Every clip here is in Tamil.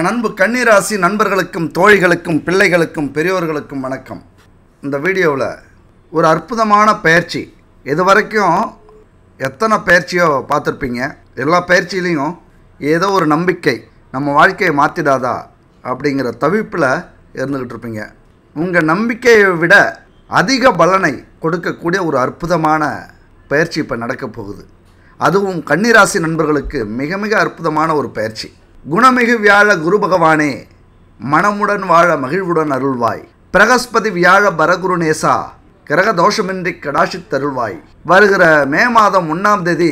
என் அன்பு கண்ணீராசி நண்பர்களுக்கும் தோழிகளுக்கும் பிள்ளைகளுக்கும் பெரியோர்களுக்கும் வணக்கம் இந்த வீடியோவில் ஒரு அற்புதமான பயிற்சி இது வரைக்கும் எத்தனை பயிற்சியோ பார்த்துருப்பீங்க எல்லா பயிற்சியிலையும் ஏதோ ஒரு நம்பிக்கை நம்ம வாழ்க்கையை மாற்றிடாதா அப்படிங்கிற தவிப்பில் இருந்துக்கிட்டு இருப்பீங்க உங்கள் நம்பிக்கையை விட அதிக பலனை கொடுக்கக்கூடிய ஒரு அற்புதமான பயிற்சி இப்போ நடக்கப் போகுது அதுவும் கன்னிராசி நண்பர்களுக்கு மிக மிக அற்புதமான ஒரு பயிற்சி குணமிகு வியாழ குரு பகவானே மனமுடன் வாழ மகிழ்வுடன் அருள்வாய் பிரகஸ்பதி வியாழ பரகுருநேசா கிரக தோஷமின்றி கடாஷித்தருள்வாய் வருகிற மே மாதம் ஒன்றாம் தேதி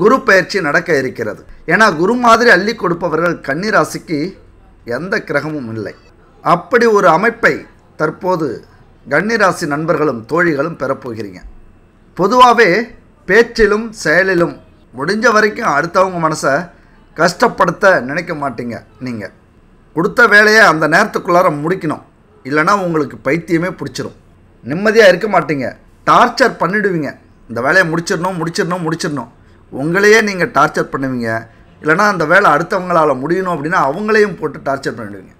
குரு பயிற்சி நடக்க இருக்கிறது ஏன்னா குரு மாதிரி அள்ளி கொடுப்பவர்கள் கன்னிராசிக்கு எந்த கிரகமும் இல்லை அப்படி ஒரு அமைப்பை தற்போது கன்னிராசி நண்பர்களும் தோழிகளும் பெறப்போகிறீங்க பொதுவாகவே பேச்சிலும் செயலிலும் முடிஞ்ச வரைக்கும் அடுத்தவங்க மனசை கஷ்டப்படுத்த நினைக்க மாட்டீங்க நீங்கள் கொடுத்த வேலையை அந்த நேரத்துக்குள்ளார முடிக்கணும் இல்லைனா உங்களுக்கு பைத்தியமே பிடிச்சிரும் நிம்மதியாக இருக்க மாட்டீங்க டார்ச்சர் பண்ணிடுவீங்க இந்த வேலையை முடிச்சிடணும் முடிச்சிடணும் முடிச்சிடணும் உங்களையே நீங்கள் டார்ச்சர் பண்ணுவீங்க இல்லைனா அந்த வேலை அடுத்தவங்களால் முடியணும் அப்படின்னா அவங்களையும் போட்டு டார்ச்சர் பண்ணிடுவீங்க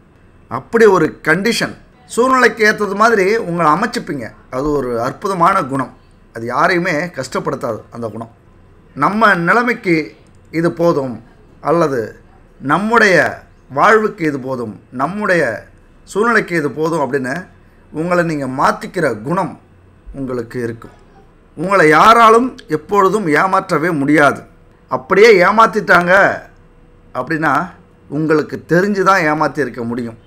அப்படி ஒரு கண்டிஷன் சூழ்நிலைக்கு ஏற்றது மாதிரி உங்களை அமைச்சிப்பீங்க அது ஒரு அற்புதமான குணம் அது யாரையுமே கஷ்டப்படுத்தாது அந்த குணம் நம்ம நிலைமைக்கு இது போதும் அல்லது நம்முடைய வாழ்வுக்கு இது போதும் நம்முடைய சூழ்நிலைக்கு இது போதும் அப்படின்னு உங்களை நீங்கள் மாற்றிக்கிற குணம் உங்களுக்கு இருக்கும் உங்களை யாராலும் எப்பொழுதும் ஏமாற்றவே முடியாது அப்படியே ஏமாற்றிட்டாங்க அப்படின்னா உங்களுக்கு தெரிஞ்சு தான் ஏமாற்றியிருக்க முடியும்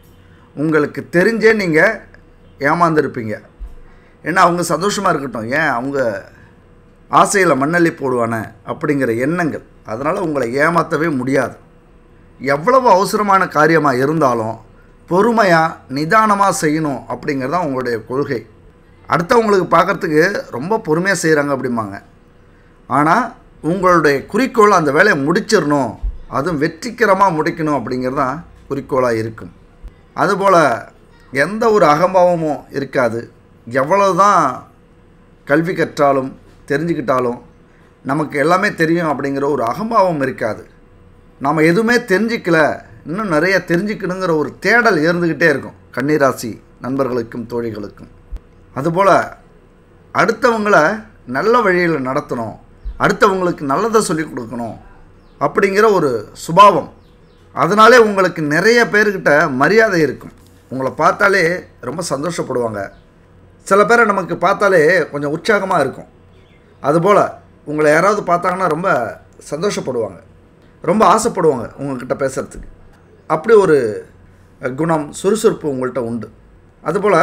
உங்களுக்கு தெரிஞ்சே நீங்கள் ஏமாந்துருப்பீங்க ஏன்னா அவங்க சந்தோஷமாக இருக்கட்டும் ஏன் அவங்க ஆசையில் மண்ணள்ளி போடுவானே அப்படிங்கிற எண்ணங்கள் அதனால் உங்களை ஏமாற்றவே முடியாது எவ்வளவு அவசரமான காரியமாக இருந்தாலும் பொறுமையாக நிதானமாக செய்யணும் அப்படிங்கிறது தான் உங்களுடைய கொள்கை அடுத்தவங்களுக்கு பார்க்குறதுக்கு ரொம்ப பொறுமையாக செய்கிறாங்க அப்படிம்பாங்க ஆனால் உங்களுடைய குறிக்கோள் அந்த வேலையை முடிச்சிடணும் அதுவும் வெற்றிகரமாக முடிக்கணும் அப்படிங்கிறது தான் குறிக்கோளாக இருக்கும் அதுபோல் எந்த ஒரு அகம்பாவமும் இருக்காது எவ்வளோ தான் கல்வி கற்றாலும் தெரிஞ்சுக்கிட்டாலும் நமக்கு எல்லாமே தெரியும் அப்படிங்கிற ஒரு அகம்பாவம் இருக்காது நாம் எதுவுமே தெரிஞ்சிக்கல இன்னும் நிறைய தெரிஞ்சுக்கணுங்கிற ஒரு தேடல் இருந்துக்கிட்டே இருக்கும் கன்னிராசி நண்பர்களுக்கும் தோழிகளுக்கும் அதுபோல் அடுத்தவங்களை நல்ல வழியில் நடத்தணும் அடுத்தவங்களுக்கு நல்லதை சொல்லிக் கொடுக்கணும் அப்படிங்கிற ஒரு சுபாவம் அதனாலே உங்களுக்கு நிறைய பேர்கிட்ட மரியாதை இருக்கும் உங்களை பார்த்தாலே ரொம்ப சந்தோஷப்படுவாங்க சில பேரை நமக்கு பார்த்தாலே கொஞ்சம் உற்சாகமாக இருக்கும் அதுபோல் உங்களை யாராவது பார்த்தாங்கன்னா ரொம்ப சந்தோஷப்படுவாங்க ரொம்ப ஆசைப்படுவாங்க உங்கள்கிட்ட பேசுகிறதுக்கு அப்படி ஒரு குணம் சுறுசுறுப்பு உங்கள்கிட்ட உண்டு அதுபோல்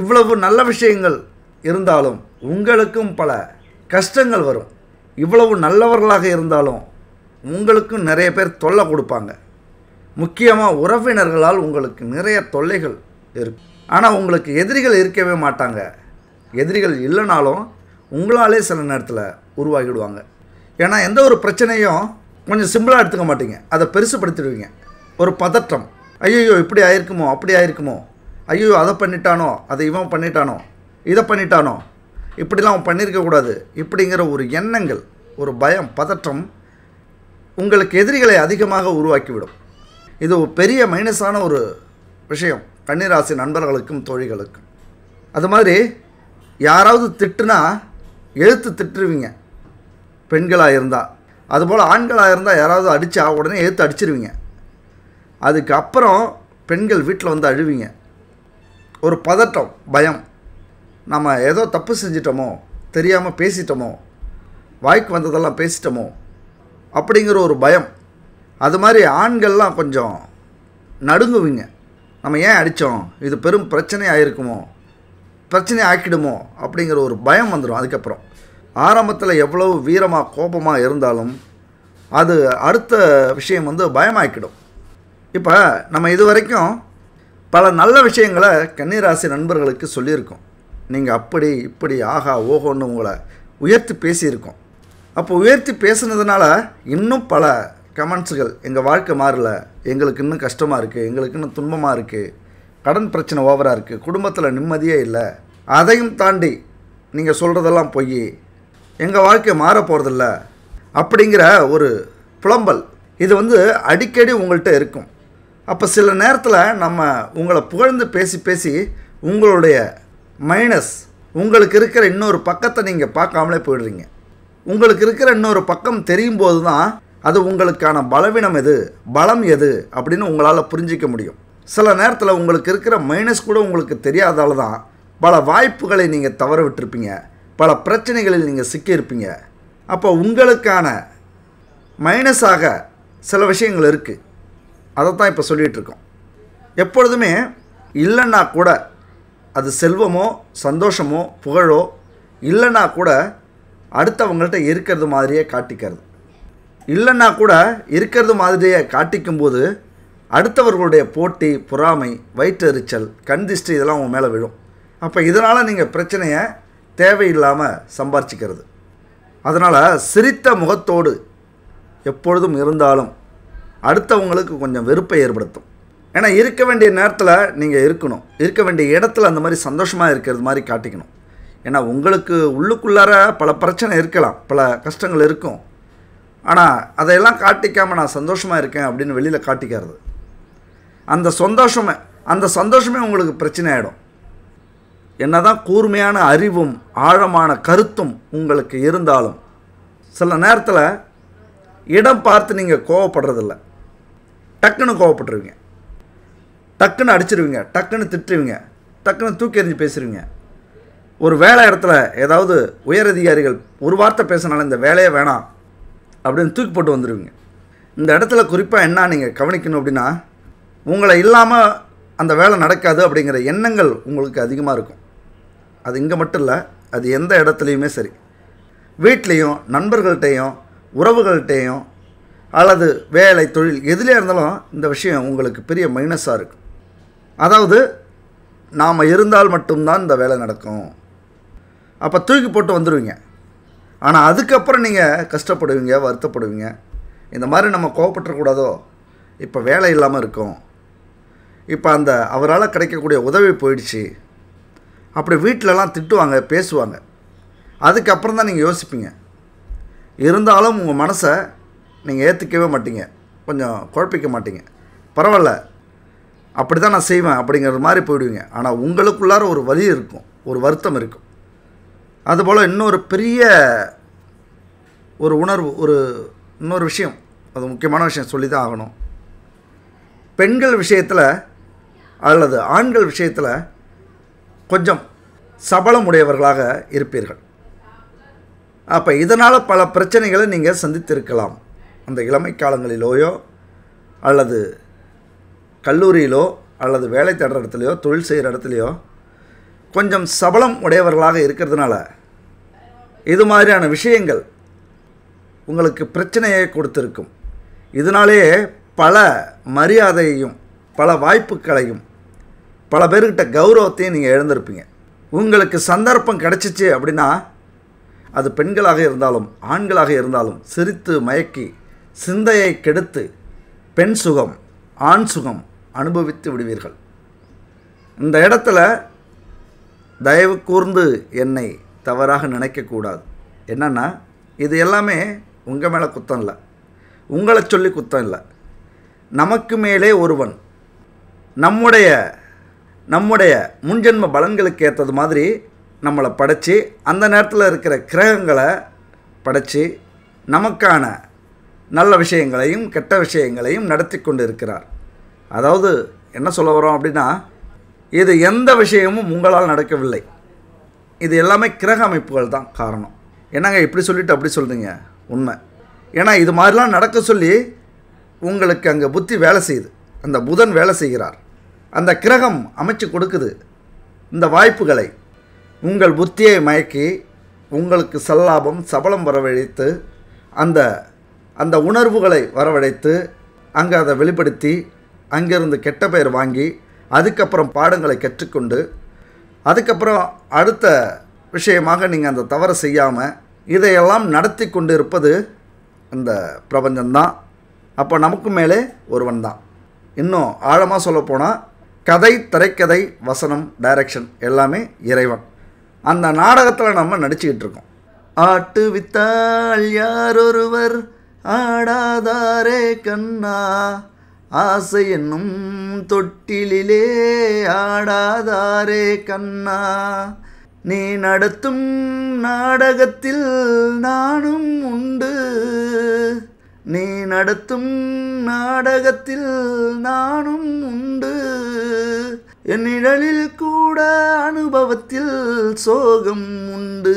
இவ்வளவு நல்ல விஷயங்கள் இருந்தாலும் உங்களுக்கும் பல கஷ்டங்கள் வரும் இவ்வளவு நல்லவர்களாக இருந்தாலும் உங்களுக்கும் நிறைய பேர் தொல்லை கொடுப்பாங்க முக்கியமாக உறவினர்களால் உங்களுக்கு நிறைய தொல்லைகள் இருக்கும் ஆனால் உங்களுக்கு எதிரிகள் இருக்கவே மாட்டாங்க எதிரிகள் இல்லைனாலும் உங்களாலே சில நேரத்தில் உருவாகிடுவாங்க ஏன்னா எந்த ஒரு பிரச்சனையும் கொஞ்சம் சிம்பிளாக எடுத்துக்க மாட்டீங்க அதை பெருசுப்படுத்திடுவீங்க ஒரு பதற்றம் ஐயோ இப்படி ஆயிருக்குமோ அப்படி ஆயிருக்குமோ ஐயோ அதை பண்ணிட்டானோ அதை இவன் பண்ணிட்டானோ இதை பண்ணிட்டானோ இப்படிலாம் அவன் பண்ணியிருக்கக்கூடாது இப்படிங்கிற ஒரு எண்ணங்கள் ஒரு பயம் பதற்றம் உங்களுக்கு எதிரிகளை அதிகமாக உருவாக்கிவிடும் இது ஒரு பெரிய மைனஸான ஒரு விஷயம் கன்னிராசி நண்பர்களுக்கும் தோழிகளுக்கும் அது மாதிரி யாராவது திட்டுனா எழுத்து திட்டுருவீங்க பெண்களாக இருந்தால் அதுபோல் ஆண்களாக இருந்தால் யாராவது அடித்தா உடனே எழுத்து அடிச்சிருவீங்க அதுக்கப்புறம் பெண்கள் வீட்டில் வந்து அழுவிங்க ஒரு பதட்டம் பயம் நம்ம ஏதோ தப்பு செஞ்சிட்டோமோ தெரியாமல் பேசிட்டோமோ வாய்க்கு வந்ததெல்லாம் பேசிட்டோமோ அப்படிங்கிற ஒரு பயம் அது மாதிரி ஆண்கள்லாம் கொஞ்சம் நடுங்குவீங்க நம்ம ஏன் அடித்தோம் இது பெரும் பிரச்சனையாக இருக்குமோ பிரச்சனை ஆக்கிடுமோ அப்படிங்கிற ஒரு பயம் வந்துடும் அதுக்கப்புறம் ஆரம்பத்தில் எவ்வளவு வீரமாக கோபமாக இருந்தாலும் அது அடுத்த விஷயம் வந்து பயமாக்கிடும் இப்போ நம்ம இதுவரைக்கும் பல நல்ல விஷயங்களை கன்னிராசி நண்பர்களுக்கு சொல்லியிருக்கோம் நீங்கள் அப்படி இப்படி ஆகா ஓகோன்னு உங்களை உயர்த்தி பேசியிருக்கோம் அப்போ உயர்த்தி பேசுனதுனால இன்னும் பல கமெண்ட்ஸுகள் எங்கள் வாழ்க்கை மாறல எங்களுக்கு இன்னும் கஷ்டமாக இருக்குது எங்களுக்கு இன்னும் துன்பமாக இருக்குது கடன் பிரச்சனை ஓவராக இருக்குது குடும்பத்தில் நிம்மதியே இல்லை அதையும் தாண்டி நீங்கள் சொல்கிறதெல்லாம் போய் எங்கள் வாழ்க்கை மாற போகிறதில்ல அப்படிங்கிற ஒரு புலம்பல் இது வந்து அடிக்கடி உங்கள்கிட்ட இருக்கும் அப்போ சில நேரத்தில் நம்ம உங்களை புகழ்ந்து பேசி பேசி உங்களுடைய மைனஸ் உங்களுக்கு இருக்கிற இன்னொரு பக்கத்தை நீங்கள் பார்க்காமலே போயிடுறீங்க உங்களுக்கு இருக்கிற இன்னொரு பக்கம் தெரியும் போது தான் அது உங்களுக்கான பலவீனம் எது பலம் எது அப்படின்னு உங்களால் புரிஞ்சிக்க முடியும் சில நேரத்தில் உங்களுக்கு இருக்கிற மைனஸ் கூட உங்களுக்கு தெரியாதால தான் பல வாய்ப்புகளை நீங்கள் தவற விட்டுருப்பீங்க பல பிரச்சனைகளில் நீங்கள் சிக்கியிருப்பீங்க அப்போ உங்களுக்கான மைனஸாக சில விஷயங்கள் இருக்குது அதை தான் இப்போ சொல்லிகிட்ருக்கோம் எப்பொழுதுமே இல்லைன்னா கூட அது செல்வமோ சந்தோஷமோ புகழோ இல்லைன்னா கூட அடுத்தவங்கள்ட்ட இருக்கிறது மாதிரியே காட்டிக்கிறது இல்லைன்னா கூட இருக்கிறது மாதிரியே காட்டிக்கும்போது அடுத்தவர்களுடைய போட்டி பொறாமை வயிற்றெரிச்சல் கண் திஷ்டி இதெல்லாம் உங்கள் மேலே விழும் அப்போ இதனால் நீங்கள் பிரச்சனையை தேவையில்லாமல் சம்பாரிச்சிக்கிறது அதனால் சிரித்த முகத்தோடு எப்பொழுதும் இருந்தாலும் அடுத்தவங்களுக்கு கொஞ்சம் வெறுப்பை ஏற்படுத்தும் ஏன்னா இருக்க வேண்டிய நேரத்தில் நீங்கள் இருக்கணும் இருக்க வேண்டிய இடத்துல அந்த மாதிரி சந்தோஷமாக இருக்கிறது மாதிரி காட்டிக்கணும் ஏன்னா உங்களுக்கு உள்ளுக்குள்ளார பல பிரச்சனை இருக்கலாம் பல கஷ்டங்கள் இருக்கும் ஆனால் அதையெல்லாம் காட்டிக்காமல் நான் சந்தோஷமாக இருக்கேன் அப்படின்னு வெளியில் காட்டிக்கிறது அந்த சந்தோஷமே அந்த சந்தோஷமே உங்களுக்கு பிரச்சனை ஆகிடும் என்ன தான் கூர்மையான அறிவும் ஆழமான கருத்தும் உங்களுக்கு இருந்தாலும் சில நேரத்தில் இடம் பார்த்து நீங்கள் கோவப்படுறதில்ல டக்குன்னு கோவப்பட்டுருவீங்க டக்குன்னு அடிச்சிருவீங்க டக்குன்னு திட்டுருவீங்க டக்குன்னு தூக்கி எறிஞ்சு பேசுருவீங்க ஒரு வேலை இடத்துல ஏதாவது உயரதிகாரிகள் ஒரு வார்த்தை பேசினாலும் இந்த வேலையே வேணாம் அப்படின்னு தூக்கி போட்டு வந்துடுவீங்க இந்த இடத்துல குறிப்பாக என்ன நீங்கள் கவனிக்கணும் அப்படின்னா உங்களை இல்லாமல் அந்த வேலை நடக்காது அப்படிங்கிற எண்ணங்கள் உங்களுக்கு அதிகமாக இருக்கும் அது இங்கே மட்டும் இல்லை அது எந்த இடத்துலையுமே சரி வீட்லேயும் நண்பர்கள்ட்டையும் உறவுகள்கிட்டையும் அல்லது வேலை தொழில் எதுலேயே இருந்தாலும் இந்த விஷயம் உங்களுக்கு பெரிய மைனஸாக இருக்கும் அதாவது நாம் இருந்தால் மட்டும்தான் இந்த வேலை நடக்கும் அப்போ தூக்கி போட்டு வந்துடுவீங்க ஆனால் அதுக்கப்புறம் நீங்கள் கஷ்டப்படுவீங்க வருத்தப்படுவீங்க இந்த மாதிரி நம்ம கோவப்பட்டுறக்கூடாதோ இப்போ வேலை இல்லாமல் இருக்கும் இப்போ அந்த அவரால் கிடைக்கக்கூடிய உதவி போயிடுச்சு அப்படி வீட்டிலலாம் திட்டுவாங்க பேசுவாங்க அதுக்கப்புறம் தான் நீங்கள் யோசிப்பீங்க இருந்தாலும் உங்கள் மனசை நீங்கள் ஏற்றுக்கவே மாட்டீங்க கொஞ்சம் குழப்பிக்க மாட்டீங்க பரவாயில்ல அப்படி தான் நான் செய்வேன் அப்படிங்கிறது மாதிரி போயிடுவீங்க ஆனால் உங்களுக்குள்ளார ஒரு வலி இருக்கும் ஒரு வருத்தம் இருக்கும் அதுபோல் இன்னொரு பெரிய ஒரு உணர்வு ஒரு இன்னொரு விஷயம் அது முக்கியமான விஷயம் சொல்லி தான் ஆகணும் பெண்கள் விஷயத்தில் அல்லது ஆண்கள் விஷயத்தில் கொஞ்சம் சபலம் உடையவர்களாக இருப்பீர்கள் அப்போ இதனால் பல பிரச்சனைகளை நீங்கள் சந்தித்திருக்கலாம் அந்த இளமை காலங்களிலோயோ அல்லது கல்லூரியிலோ அல்லது வேலை தேடுற இடத்துலையோ தொழில் செய்கிற இடத்துலையோ கொஞ்சம் சபலம் உடையவர்களாக இருக்கிறதுனால இது மாதிரியான விஷயங்கள் உங்களுக்கு பிரச்சனையை கொடுத்துருக்கும் இதனாலே பல மரியாதையையும் பல வாய்ப்புகளையும் பல பேர்கிட்ட கௌரவத்தையும் நீங்கள் இழந்திருப்பீங்க உங்களுக்கு சந்தர்ப்பம் கிடச்சிச்சு அப்படின்னா அது பெண்களாக இருந்தாலும் ஆண்களாக இருந்தாலும் சிரித்து மயக்கி சிந்தையை கெடுத்து பெண் சுகம் ஆண் சுகம் அனுபவித்து விடுவீர்கள் இந்த இடத்துல தயவு கூர்ந்து என்னை தவறாக நினைக்கக்கூடாது என்னென்னா இது எல்லாமே உங்கள் மேலே குத்தம் இல்லை உங்களை சொல்லி குத்தம் இல்லை நமக்கு மேலே ஒருவன் நம்முடைய நம்முடைய முன்ஜென்ம பலன்களுக்கு ஏற்றது மாதிரி நம்மளை படைச்சி அந்த நேரத்தில் இருக்கிற கிரகங்களை படைச்சி நமக்கான நல்ல விஷயங்களையும் கெட்ட விஷயங்களையும் நடத்தி கொண்டு இருக்கிறார் அதாவது என்ன சொல்ல வரோம் அப்படின்னா இது எந்த விஷயமும் உங்களால் நடக்கவில்லை இது எல்லாமே கிரக அமைப்புகள் தான் காரணம் என்னங்க இப்படி சொல்லிவிட்டு அப்படி சொல்கிறீங்க உண்மை ஏன்னா இது மாதிரிலாம் நடக்க சொல்லி உங்களுக்கு அங்கே புத்தி வேலை செய்யுது அந்த புதன் வேலை செய்கிறார் அந்த கிரகம் அமைச்சு கொடுக்குது இந்த வாய்ப்புகளை உங்கள் புத்தியை மயக்கி உங்களுக்கு சல்லாபம் சபலம் வரவழைத்து அந்த அந்த உணர்வுகளை வரவழைத்து அங்கே அதை வெளிப்படுத்தி அங்கேருந்து கெட்ட பெயர் வாங்கி அதுக்கப்புறம் பாடங்களை கற்றுக்கொண்டு அதுக்கப்புறம் அடுத்த விஷயமாக நீங்கள் அந்த தவறை செய்யாமல் இதையெல்லாம் நடத்தி கொண்டு இருப்பது அந்த பிரபஞ்சம்தான் அப்போ நமக்கு மேலே ஒருவன் தான் இன்னும் ஆழமாக சொல்லப்போனால் கதை திரைக்கதை வசனம் டைரக்ஷன் எல்லாமே இறைவன் அந்த நாடகத்தில் நம்ம நடிச்சுக்கிட்டு இருக்கோம் ஆட்டு வித்தால் யாரொருவர் ஆடாதாரே கண்ணா ஆசை என்னும் தொட்டிலே ஆடாதாரே கண்ணா நீ நடத்தும் நாடகத்தில் நானும் உண்டு நீ நடத்தும் நாடகத்தில் நானும் உண்டு என் நிழலில் கூட அனுபவத்தில் சோகம் உண்டு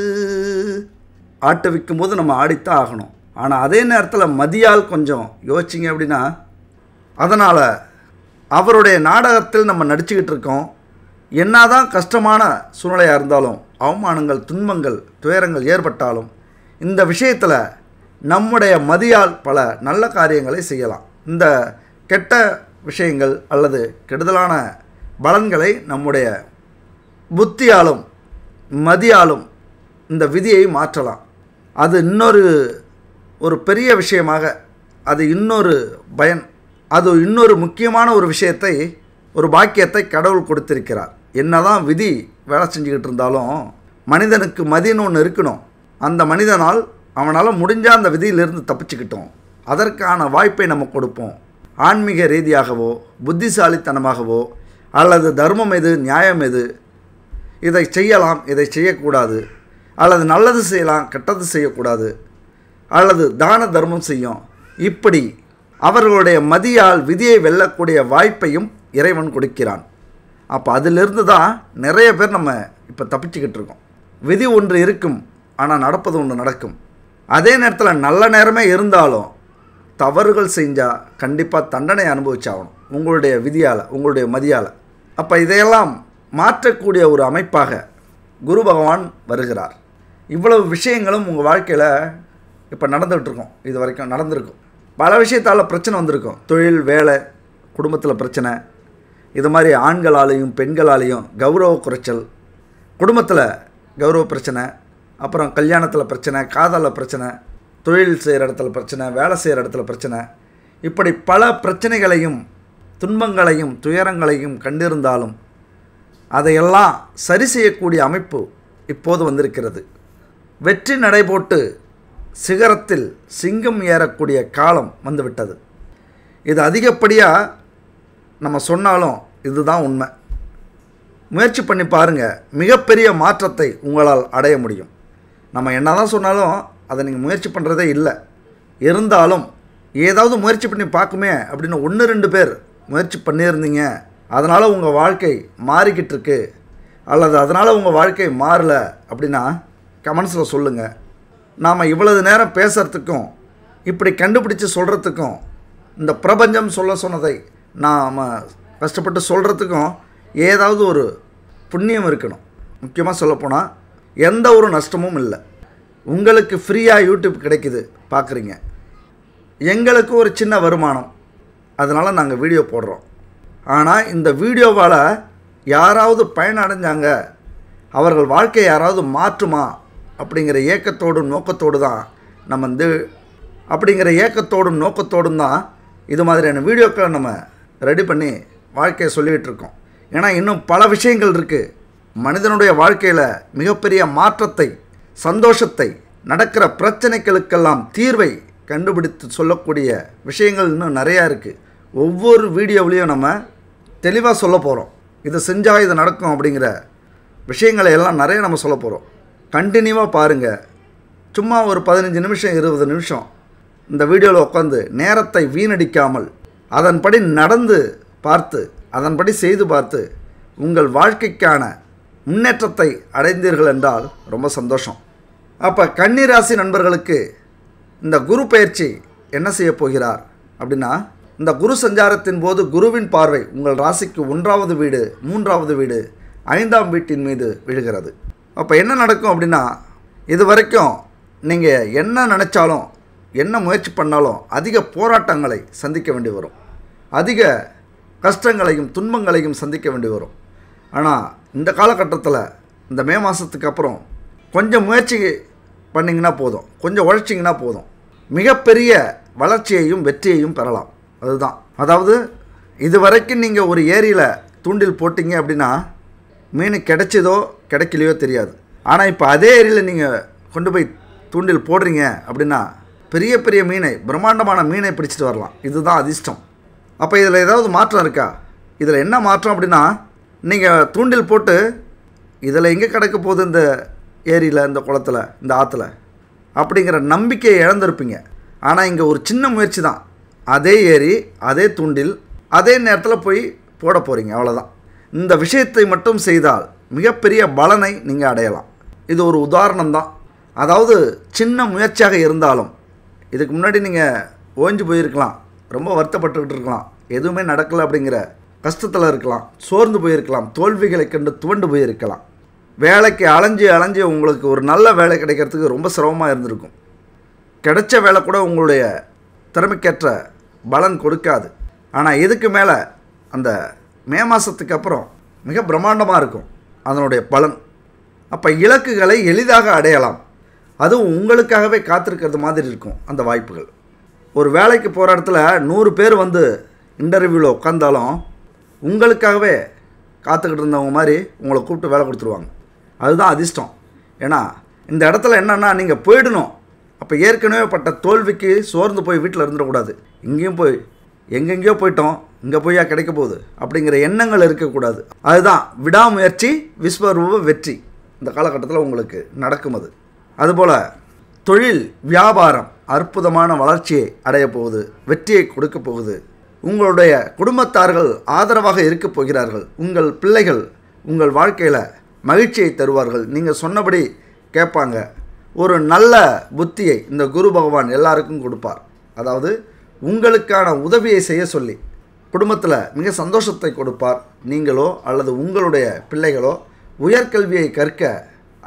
ஆட்ட விற்கும் போது நம்ம ஆடித்தான் ஆகணும் ஆனால் அதே நேரத்தில் மதியால் கொஞ்சம் யோசிச்சிங்க அப்படின்னா அதனால் அவருடைய நாடகத்தில் நம்ம நடிச்சுக்கிட்டு இருக்கோம் என்னதான் கஷ்டமான சூழ்நிலையாக இருந்தாலும் அவமானங்கள் துன்பங்கள் துயரங்கள் ஏற்பட்டாலும் இந்த விஷயத்தில் நம்முடைய மதியால் பல நல்ல காரியங்களை செய்யலாம் இந்த கெட்ட விஷயங்கள் அல்லது கெடுதலான பலன்களை நம்முடைய புத்தியாலும் மதியாலும் இந்த விதியை மாற்றலாம் அது இன்னொரு ஒரு பெரிய விஷயமாக அது இன்னொரு பயன் அது இன்னொரு முக்கியமான ஒரு விஷயத்தை ஒரு பாக்கியத்தை கடவுள் கொடுத்திருக்கிறார் என்னதான் விதி வேலை செஞ்சுக்கிட்டு இருந்தாலும் மனிதனுக்கு மதின்னு ஒன்று இருக்கணும் அந்த மனிதனால் அவனால் முடிஞ்சால் அந்த விதியிலிருந்து தப்பிச்சுக்கிட்டோம் அதற்கான வாய்ப்பை நம்ம கொடுப்போம் ஆன்மீக ரீதியாகவோ புத்திசாலித்தனமாகவோ அல்லது தர்மம் எது நியாயம் எது இதை செய்யலாம் இதை செய்யக்கூடாது அல்லது நல்லது செய்யலாம் கெட்டது செய்யக்கூடாது அல்லது தான தர்மம் செய்யும் இப்படி அவர்களுடைய மதியால் விதியை வெல்லக்கூடிய வாய்ப்பையும் இறைவன் கொடுக்கிறான் அப்போ அதிலிருந்து தான் நிறைய பேர் நம்ம இப்போ தப்பிச்சுக்கிட்டு இருக்கோம் விதி ஒன்று இருக்கும் ஆனால் நடப்பது ஒன்று நடக்கும் அதே நேரத்தில் நல்ல நேரமே இருந்தாலும் தவறுகள் செஞ்சால் கண்டிப்பாக தண்டனை அனுபவிச்சாகணும் உங்களுடைய விதியால் உங்களுடைய மதியால் அப்போ இதையெல்லாம் மாற்றக்கூடிய ஒரு அமைப்பாக குரு பகவான் வருகிறார் இவ்வளவு விஷயங்களும் உங்கள் வாழ்க்கையில் இப்போ நடந்துகிட்ருக்கோம் இது வரைக்கும் நடந்திருக்கும் பல விஷயத்தால் பிரச்சனை வந்திருக்கும் தொழில் வேலை குடும்பத்தில் பிரச்சனை இது மாதிரி ஆண்களாலேயும் பெண்களாலேயும் கௌரவ குறைச்சல் குடும்பத்தில் கௌரவ பிரச்சனை அப்புறம் கல்யாணத்தில் பிரச்சனை காதலில் பிரச்சனை தொழில் செய்கிற இடத்துல பிரச்சனை வேலை செய்கிற இடத்துல பிரச்சனை இப்படி பல பிரச்சனைகளையும் துன்பங்களையும் துயரங்களையும் கண்டிருந்தாலும் அதையெல்லாம் சரி செய்யக்கூடிய அமைப்பு இப்போது வந்திருக்கிறது வெற்றி நடைபோட்டு சிகரத்தில் சிங்கம் ஏறக்கூடிய காலம் வந்துவிட்டது இது அதிகப்படியாக நம்ம சொன்னாலும் இதுதான் உண்மை முயற்சி பண்ணி பாருங்கள் மிகப்பெரிய மாற்றத்தை உங்களால் அடைய முடியும் நம்ம என்ன தான் சொன்னாலும் அதை நீங்கள் முயற்சி பண்ணுறதே இல்லை இருந்தாலும் ஏதாவது முயற்சி பண்ணி பார்க்குமே அப்படின்னு ஒன்று ரெண்டு பேர் முயற்சி பண்ணியிருந்தீங்க அதனால் உங்கள் வாழ்க்கை மாறிக்கிட்டு இருக்கு அல்லது அதனால் உங்கள் வாழ்க்கை மாறலை அப்படின்னா கமெண்ட்ஸில் சொல்லுங்கள் நாம் இவ்வளவு நேரம் பேசுகிறதுக்கும் இப்படி கண்டுபிடிச்சி சொல்கிறதுக்கும் இந்த பிரபஞ்சம் சொல்ல சொன்னதை நாம் கஷ்டப்பட்டு சொல்கிறதுக்கும் ஏதாவது ஒரு புண்ணியம் இருக்கணும் முக்கியமாக சொல்லப்போனால் எந்த ஒரு நஷ்டமும் இல்லை உங்களுக்கு ஃப்ரீயாக யூடியூப் கிடைக்குது பார்க்குறீங்க எங்களுக்கு ஒரு சின்ன வருமானம் அதனால் நாங்கள் வீடியோ போடுறோம் ஆனால் இந்த வீடியோவால் யாராவது பயனடைஞ்சாங்க அவர்கள் வாழ்க்கையை யாராவது மாற்றுமா அப்படிங்கிற ஏக்கத்தோடும் நோக்கத்தோடு தான் நம்ம வந்து அப்படிங்கிற ஏக்கத்தோடும் நோக்கத்தோடும் தான் இது மாதிரியான வீடியோக்களை நம்ம ரெடி பண்ணி வாழ்க்கையை சொல்லிகிட்டு இருக்கோம் ஏன்னா இன்னும் பல விஷயங்கள் இருக்குது மனிதனுடைய வாழ்க்கையில் மிகப்பெரிய மாற்றத்தை சந்தோஷத்தை நடக்கிற பிரச்சனைகளுக்கெல்லாம் தீர்வை கண்டுபிடித்து சொல்லக்கூடிய விஷயங்கள் இன்னும் நிறையா இருக்குது ஒவ்வொரு வீடியோவிலையும் நம்ம தெளிவாக சொல்ல போகிறோம் இதை செஞ்சால் இது நடக்கும் அப்படிங்கிற விஷயங்களை எல்லாம் நிறைய நம்ம சொல்ல போகிறோம் கண்டினியூவாக பாருங்கள் சும்மா ஒரு பதினஞ்சு நிமிஷம் இருபது நிமிஷம் இந்த வீடியோவில் உட்காந்து நேரத்தை வீணடிக்காமல் அதன்படி நடந்து பார்த்து அதன்படி செய்து பார்த்து உங்கள் வாழ்க்கைக்கான முன்னேற்றத்தை அடைந்தீர்கள் என்றால் ரொம்ப சந்தோஷம் அப்போ கன்னிராசி நண்பர்களுக்கு இந்த குரு பயிற்சி என்ன செய்ய போகிறார் அப்படின்னா இந்த குரு சஞ்சாரத்தின் போது குருவின் பார்வை உங்கள் ராசிக்கு ஒன்றாவது வீடு மூன்றாவது வீடு ஐந்தாம் வீட்டின் மீது விழுகிறது அப்போ என்ன நடக்கும் அப்படின்னா இது வரைக்கும் நீங்கள் என்ன நினச்சாலும் என்ன முயற்சி பண்ணாலும் அதிக போராட்டங்களை சந்திக்க வேண்டி வரும் அதிக கஷ்டங்களையும் துன்பங்களையும் சந்திக்க வேண்டி வரும் ஆனால் இந்த காலகட்டத்தில் இந்த மே மாதத்துக்கு அப்புறம் கொஞ்சம் முயற்சி பண்ணிங்கன்னா போதும் கொஞ்சம் உழைச்சிங்கன்னா போதும் மிகப்பெரிய வளர்ச்சியையும் வெற்றியையும் பெறலாம் அதுதான் அதாவது இது வரைக்கும் நீங்கள் ஒரு ஏரியில் தூண்டில் போட்டிங்க அப்படின்னா மீன் கிடைச்சதோ கிடைக்கலையோ தெரியாது ஆனால் இப்போ அதே ஏரியில் நீங்கள் கொண்டு போய் தூண்டில் போடுறீங்க அப்படின்னா பெரிய பெரிய மீனை பிரம்மாண்டமான மீனை பிடிச்சிட்டு வரலாம் இதுதான் அதிர்ஷ்டம் அப்போ இதில் ஏதாவது மாற்றம் இருக்கா இதில் என்ன மாற்றம் அப்படின்னா நீங்கள் தூண்டில் போட்டு இதில் எங்கே கிடக்க போகுது இந்த ஏரியில் இந்த குளத்தில் இந்த ஆற்றுல அப்படிங்கிற நம்பிக்கையை இழந்திருப்பீங்க ஆனால் இங்கே ஒரு சின்ன முயற்சி தான் அதே ஏரி அதே தூண்டில் அதே நேரத்தில் போய் போட போகிறீங்க அவ்வளோதான் இந்த விஷயத்தை மட்டும் செய்தால் மிகப்பெரிய பலனை நீங்கள் அடையலாம் இது ஒரு உதாரணம் தான் அதாவது சின்ன முயற்சியாக இருந்தாலும் இதுக்கு முன்னாடி நீங்கள் ஓஞ்சி போயிருக்கலாம் ரொம்ப வருத்தப்பட்டுக்கிட்டு இருக்கலாம் எதுவுமே நடக்கலை அப்படிங்கிற கஷ்டத்தில் இருக்கலாம் சோர்ந்து போயிருக்கலாம் தோல்விகளை கண்டு துவண்டு போயிருக்கலாம் வேலைக்கு அலைஞ்சு அலைஞ்சு உங்களுக்கு ஒரு நல்ல வேலை கிடைக்கிறதுக்கு ரொம்ப சிரமமாக இருந்திருக்கும் கிடைச்ச வேலை கூட உங்களுடைய திறமைக்கேற்ற பலன் கொடுக்காது ஆனால் இதுக்கு மேலே அந்த மே மாதத்துக்கு அப்புறம் மிக பிரம்மாண்டமாக இருக்கும் அதனுடைய பலன் அப்போ இலக்குகளை எளிதாக அடையலாம் அதுவும் உங்களுக்காகவே காத்திருக்கிறது மாதிரி இருக்கும் அந்த வாய்ப்புகள் ஒரு வேலைக்கு போகிற இடத்துல நூறு பேர் வந்து இன்டர்வியூவில் உட்காந்தாலும் உங்களுக்காகவே காத்துக்கிட்டு இருந்தவங்க மாதிரி உங்களை கூப்பிட்டு வேலை கொடுத்துருவாங்க அதுதான் அதிர்ஷ்டம் ஏன்னா இந்த இடத்துல என்னென்னா நீங்கள் போயிடணும் அப்போ ஏற்கனவே பட்ட தோல்விக்கு சோர்ந்து போய் வீட்டில் இருந்துடக்கூடாது இங்கேயும் போய் எங்கெங்கேயோ போயிட்டோம் இங்கே போயா கிடைக்க போகுது அப்படிங்கிற எண்ணங்கள் இருக்கக்கூடாது அதுதான் விடாமுயற்சி விஸ்வரூப வெற்றி இந்த காலகட்டத்தில் உங்களுக்கு நடக்கும் அது அதுபோல் தொழில் வியாபாரம் அற்புதமான வளர்ச்சியை அடைய போகுது வெற்றியை கொடுக்க போகுது உங்களுடைய குடும்பத்தார்கள் ஆதரவாக இருக்கப் போகிறார்கள் உங்கள் பிள்ளைகள் உங்கள் வாழ்க்கையில் மகிழ்ச்சியை தருவார்கள் நீங்கள் சொன்னபடி கேட்பாங்க ஒரு நல்ல புத்தியை இந்த குரு பகவான் எல்லாருக்கும் கொடுப்பார் அதாவது உங்களுக்கான உதவியை செய்ய சொல்லி குடும்பத்தில் மிக சந்தோஷத்தை கொடுப்பார் நீங்களோ அல்லது உங்களுடைய பிள்ளைகளோ உயர்கல்வியை கற்க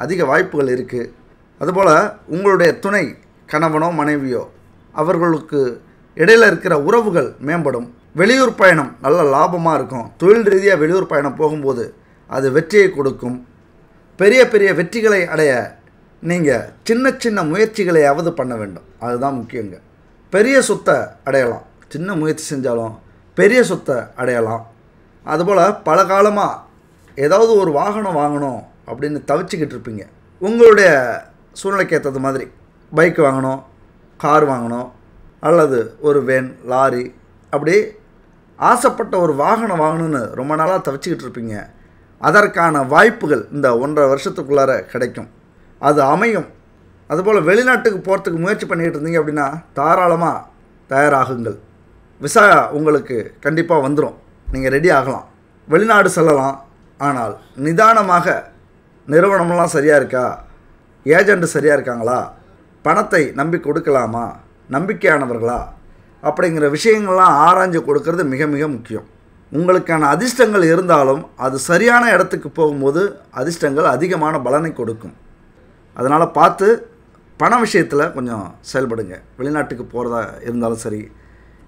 அதிக வாய்ப்புகள் இருக்குது அதுபோல் உங்களுடைய துணை கணவனோ மனைவியோ அவர்களுக்கு இடையில் இருக்கிற உறவுகள் மேம்படும் வெளியூர் பயணம் நல்ல லாபமாக இருக்கும் தொழில் ரீதியாக வெளியூர் பயணம் போகும்போது அது வெற்றியை கொடுக்கும் பெரிய பெரிய வெற்றிகளை அடைய நீங்கள் சின்ன சின்ன முயற்சிகளையாவது பண்ண வேண்டும் அதுதான் முக்கியங்க பெரிய சொத்தை அடையலாம் சின்ன முயற்சி செஞ்சாலும் பெரிய சொத்தை அடையலாம் அதுபோல் பல காலமாக ஏதாவது ஒரு வாகனம் வாங்கணும் அப்படின்னு தவிச்சிக்கிட்டு இருப்பீங்க உங்களுடைய சூழ்நிலைக்கு ஏற்றது மாதிரி பைக் வாங்கணும் கார் வாங்கணும் அல்லது ஒரு வேன் லாரி அப்படி ஆசைப்பட்ட ஒரு வாகனம் வாங்கணும்னு ரொம்ப நாளாக தவிச்சிக்கிட்டு இருப்பீங்க அதற்கான வாய்ப்புகள் இந்த ஒன்றரை வருஷத்துக்குள்ளார கிடைக்கும் அது அமையும் அதுபோல் வெளிநாட்டுக்கு போகிறதுக்கு முயற்சி பண்ணிக்கிட்டு இருந்தீங்க அப்படின்னா தாராளமாக தயாராகுங்கள் விசா உங்களுக்கு கண்டிப்பாக வந்துடும் நீங்கள் ரெடி ஆகலாம் வெளிநாடு செல்லலாம் ஆனால் நிதானமாக நிறுவனம்லாம் சரியாக இருக்கா ஏஜெண்ட்டு சரியாக இருக்காங்களா பணத்தை நம்பி கொடுக்கலாமா நம்பிக்கையானவர்களா அப்படிங்கிற விஷயங்கள்லாம் ஆராய்ஞ்சு கொடுக்கறது மிக மிக முக்கியம் உங்களுக்கான அதிர்ஷ்டங்கள் இருந்தாலும் அது சரியான இடத்துக்கு போகும்போது அதிர்ஷ்டங்கள் அதிகமான பலனை கொடுக்கும் அதனால் பார்த்து பண விஷயத்தில் கொஞ்சம் செயல்படுங்க வெளிநாட்டுக்கு போகிறதா இருந்தாலும் சரி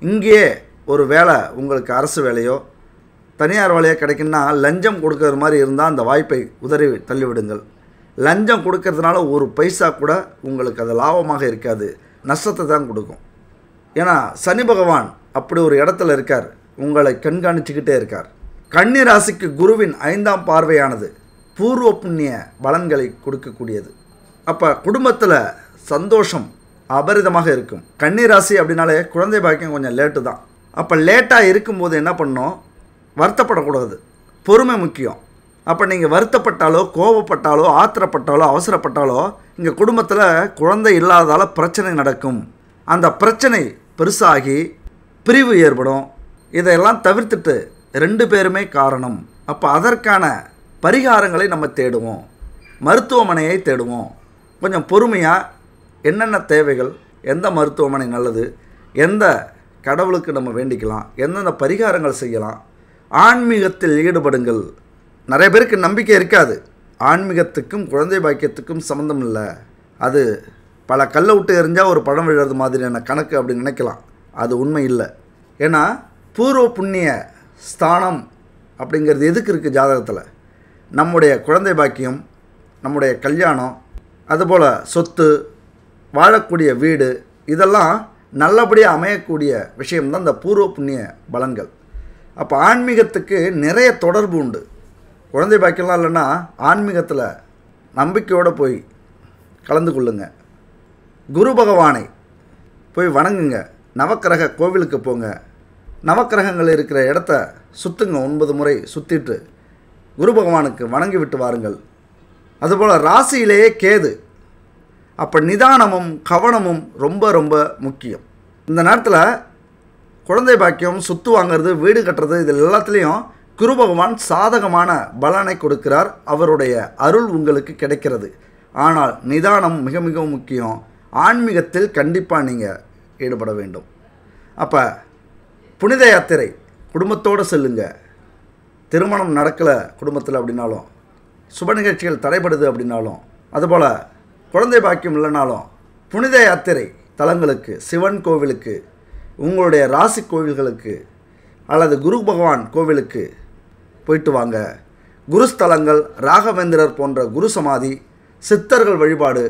இங்கேயே ஒரு வேலை உங்களுக்கு அரசு வேலையோ தனியார் வேலையோ கிடைக்குன்னா லஞ்சம் கொடுக்குற மாதிரி இருந்தால் அந்த வாய்ப்பை உதறி தள்ளிவிடுங்கள் லஞ்சம் கொடுக்கறதுனால ஒரு பைசா கூட உங்களுக்கு அது லாபமாக இருக்காது நஷ்டத்தை தான் கொடுக்கும் ஏன்னா சனி பகவான் அப்படி ஒரு இடத்துல இருக்கார் உங்களை கண்காணிச்சுக்கிட்டே இருக்கார் கன்னி ராசிக்கு குருவின் ஐந்தாம் பார்வையானது பூர்வ புண்ணிய பலன்களை கொடுக்கக்கூடியது அப்போ குடும்பத்தில் சந்தோஷம் அபரிதமாக இருக்கும் கன்னி ராசி அப்படின்னாலே குழந்தை பாக்கியம் கொஞ்சம் லேட்டு தான் அப்போ லேட்டாக இருக்கும்போது என்ன பண்ணும் வருத்தப்படக்கூடாது பொறுமை முக்கியம் அப்போ நீங்கள் வருத்தப்பட்டாலோ கோவப்பட்டாலோ ஆத்திரப்பட்டாலோ அவசரப்பட்டாலோ இங்கே குடும்பத்தில் குழந்தை இல்லாததால் பிரச்சனை நடக்கும் அந்த பிரச்சனை பெருசாகி பிரிவு ஏற்படும் இதையெல்லாம் தவிர்த்துட்டு ரெண்டு பேருமே காரணம் அப்போ அதற்கான பரிகாரங்களை நம்ம தேடுவோம் மருத்துவமனையை தேடுவோம் கொஞ்சம் பொறுமையாக என்னென்ன தேவைகள் எந்த மருத்துவமனை நல்லது எந்த கடவுளுக்கு நம்ம வேண்டிக்கலாம் எந்தெந்த பரிகாரங்கள் செய்யலாம் ஆன்மீகத்தில் ஈடுபடுங்கள் நிறைய பேருக்கு நம்பிக்கை இருக்காது ஆன்மீகத்துக்கும் குழந்தை பாக்கியத்துக்கும் சம்மந்தம் இல்லை அது பல கல்லை விட்டு எறிஞ்சால் ஒரு பழம் விழுறது மாதிரியான கணக்கு அப்படின்னு நினைக்கலாம் அது உண்மை இல்லை ஏன்னா பூர்வ புண்ணிய ஸ்தானம் அப்படிங்கிறது எதுக்கு இருக்குது ஜாதகத்தில் நம்முடைய குழந்தை பாக்கியம் நம்முடைய கல்யாணம் அதுபோல் சொத்து வாழக்கூடிய வீடு இதெல்லாம் நல்லபடியாக அமையக்கூடிய விஷயம்தான் இந்த பூர்வ புண்ணிய பலன்கள் அப்போ ஆன்மீகத்துக்கு நிறைய தொடர்பு உண்டு குழந்தை பாக்கியெல்லாம் இல்லைன்னா ஆன்மீகத்தில் நம்பிக்கையோடு போய் கலந்து கொள்ளுங்க குரு பகவானை போய் வணங்குங்க நவக்கிரக கோவிலுக்கு போங்க நவக்கிரகங்கள் இருக்கிற இடத்த சுற்றுங்க ஒன்பது முறை சுற்றிட்டு குரு பகவானுக்கு வணங்கி விட்டு வாருங்கள் அதுபோல் ராசியிலேயே கேது அப்போ நிதானமும் கவனமும் ரொம்ப ரொம்ப முக்கியம் இந்த நேரத்தில் குழந்தை பாக்கியம் சொத்து வாங்கிறது வீடு கட்டுறது இது எல்லாத்துலேயும் குரு பகவான் சாதகமான பலனை கொடுக்கிறார் அவருடைய அருள் உங்களுக்கு கிடைக்கிறது ஆனால் நிதானம் மிக மிக முக்கியம் ஆன்மீகத்தில் கண்டிப்பாக நீங்கள் ஈடுபட வேண்டும் அப்போ புனித யாத்திரை குடும்பத்தோடு செல்லுங்க திருமணம் நடக்கலை குடும்பத்தில் அப்படின்னாலும் சுப நிகழ்ச்சிகள் தடைபடுது அப்படின்னாலும் அதுபோல் குழந்தை பாக்கியம் இல்லைனாலும் புனித யாத்திரை தலங்களுக்கு சிவன் கோவிலுக்கு உங்களுடைய ராசி கோவில்களுக்கு அல்லது குரு பகவான் கோவிலுக்கு போயிட்டு வாங்க குருஸ்தலங்கள் ராகவேந்திரர் போன்ற குரு சமாதி சித்தர்கள் வழிபாடு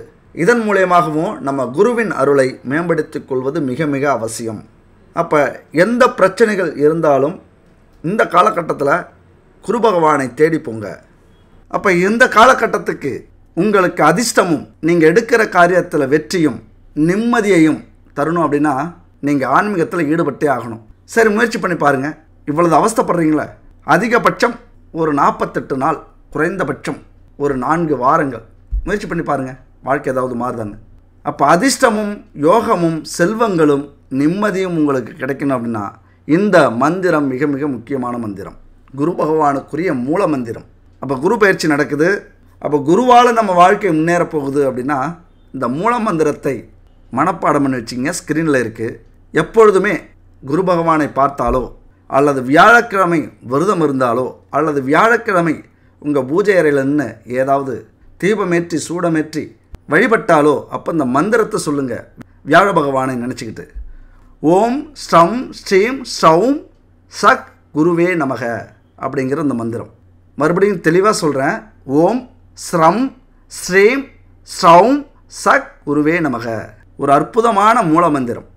இதன் மூலியமாகவும் நம்ம குருவின் அருளை மேம்படுத்தி கொள்வது மிக மிக அவசியம் அப்போ எந்த பிரச்சனைகள் இருந்தாலும் இந்த காலகட்டத்தில் குரு பகவானை தேடி போங்க அப்போ இந்த காலகட்டத்துக்கு உங்களுக்கு அதிர்ஷ்டமும் நீங்கள் எடுக்கிற காரியத்தில் வெற்றியும் நிம்மதியையும் தரணும் அப்படின்னா நீங்கள் ஆன்மீகத்தில் ஈடுபட்டே ஆகணும் சரி முயற்சி பண்ணி பாருங்கள் இவ்வளவு அவஸ்தப்படுறீங்களே அதிகபட்சம் ஒரு நாற்பத்தெட்டு நாள் குறைந்தபட்சம் ஒரு நான்கு வாரங்கள் முயற்சி பண்ணி பாருங்கள் வாழ்க்கை ஏதாவது மாறுதான்னு அப்போ அதிர்ஷ்டமும் யோகமும் செல்வங்களும் நிம்மதியும் உங்களுக்கு கிடைக்கணும் அப்படின்னா இந்த மந்திரம் மிக மிக முக்கியமான மந்திரம் குரு பகவானுக்குரிய மூல மந்திரம் அப்போ குரு பயிற்சி நடக்குது அப்போ குருவால் நம்ம வாழ்க்கை முன்னேற போகுது அப்படின்னா இந்த மூல மந்திரத்தை மனப்பாடம் பண்ணி வச்சிங்க ஸ்க்ரீனில் இருக்குது எப்பொழுதுமே குரு பகவானை பார்த்தாலோ அல்லது வியாழக்கிழமை விரதம் இருந்தாலோ அல்லது வியாழக்கிழமை உங்கள் பூஜை அறையில் நின்று ஏதாவது தீபமேற்றி சூடமேற்றி வழிபட்டாலோ அப்போ இந்த மந்திரத்தை சொல்லுங்கள் வியாழ பகவானை நினச்சிக்கிட்டு ஓம் ஸ்ரம் ஸ்ரீம் ஸ்ரௌம் சக் குருவே நமக அப்படிங்கிற அந்த மந்திரம் மறுபடியும் தெளிவாக சொல்கிறேன் ஓம் ஸ்ரம் ஸ்ரீம் ஸ்ரௌம் சக் குருவே நமக ஒரு அற்புதமான மூல மந்திரம்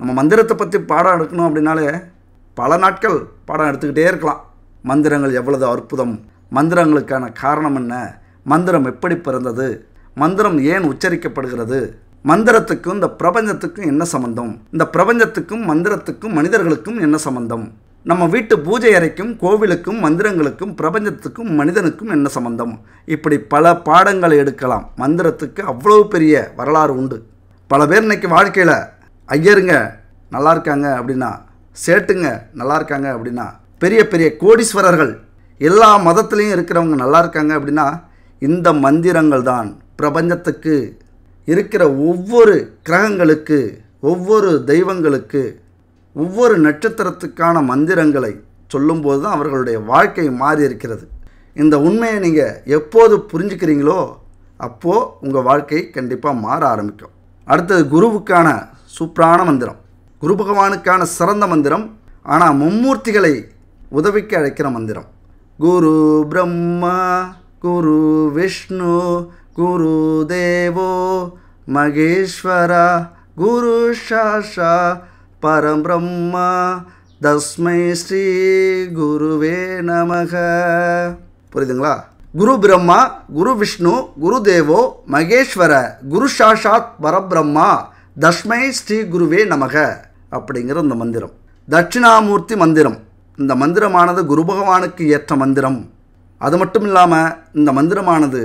நம்ம மந்திரத்தை பற்றி பாடம் எடுக்கணும் அப்படின்னாலே பல நாட்கள் படம் எடுத்துக்கிட்டே இருக்கலாம் மந்திரங்கள் எவ்வளவு அற்புதம் மந்திரங்களுக்கான காரணம் என்ன மந்திரம் எப்படி பிறந்தது மந்திரம் ஏன் உச்சரிக்கப்படுகிறது மந்திரத்துக்கும் இந்த பிரபஞ்சத்துக்கும் என்ன சம்பந்தம் இந்த பிரபஞ்சத்துக்கும் மந்திரத்துக்கும் மனிதர்களுக்கும் என்ன சம்பந்தம் நம்ம வீட்டு பூஜை அறைக்கும் கோவிலுக்கும் மந்திரங்களுக்கும் பிரபஞ்சத்துக்கும் மனிதனுக்கும் என்ன சம்பந்தம் இப்படி பல பாடங்களை எடுக்கலாம் மந்திரத்துக்கு அவ்வளோ பெரிய வரலாறு உண்டு பல பேர் இன்னைக்கு வாழ்க்கையில் ஐயருங்க நல்லா இருக்காங்க அப்படின்னா சேட்டுங்க நல்லா இருக்காங்க அப்படின்னா பெரிய பெரிய கோடீஸ்வரர்கள் எல்லா மதத்துலேயும் இருக்கிறவங்க நல்லா இருக்காங்க அப்படின்னா இந்த மந்திரங்கள் தான் பிரபஞ்சத்துக்கு இருக்கிற ஒவ்வொரு கிரகங்களுக்கு ஒவ்வொரு தெய்வங்களுக்கு ஒவ்வொரு நட்சத்திரத்துக்கான மந்திரங்களை சொல்லும்போது தான் அவர்களுடைய வாழ்க்கை மாறி இருக்கிறது இந்த உண்மையை நீங்கள் எப்போது புரிஞ்சுக்கிறீங்களோ அப்போது உங்கள் வாழ்க்கை கண்டிப்பாக மாற ஆரம்பிக்கும் அடுத்தது குருவுக்கான சூப்பரான மந்திரம் குரு பகவானுக்கான சிறந்த மந்திரம் ஆனால் மும்மூர்த்திகளை உதவிக்கு அழைக்கிற மந்திரம் குரு பிரம்மா குரு விஷ்ணு குரு தேவோ மகேஸ்வரா குரு ஷாஷா பரம் பிரம்மா தஸ்மை ஸ்ரீ குருவே நமக புரியுதுங்களா குரு பிரம்மா குரு விஷ்ணு குரு தேவோ மகேஸ்வர குரு சாஷாத் பரபிரம்மா தஸ்மை ஸ்ரீ குருவே நமக அப்படிங்கிற இந்த மந்திரம் தட்சிணாமூர்த்தி மந்திரம் இந்த மந்திரமானது குரு பகவானுக்கு ஏற்ற மந்திரம் அது மட்டும் இல்லாமல் இந்த மந்திரமானது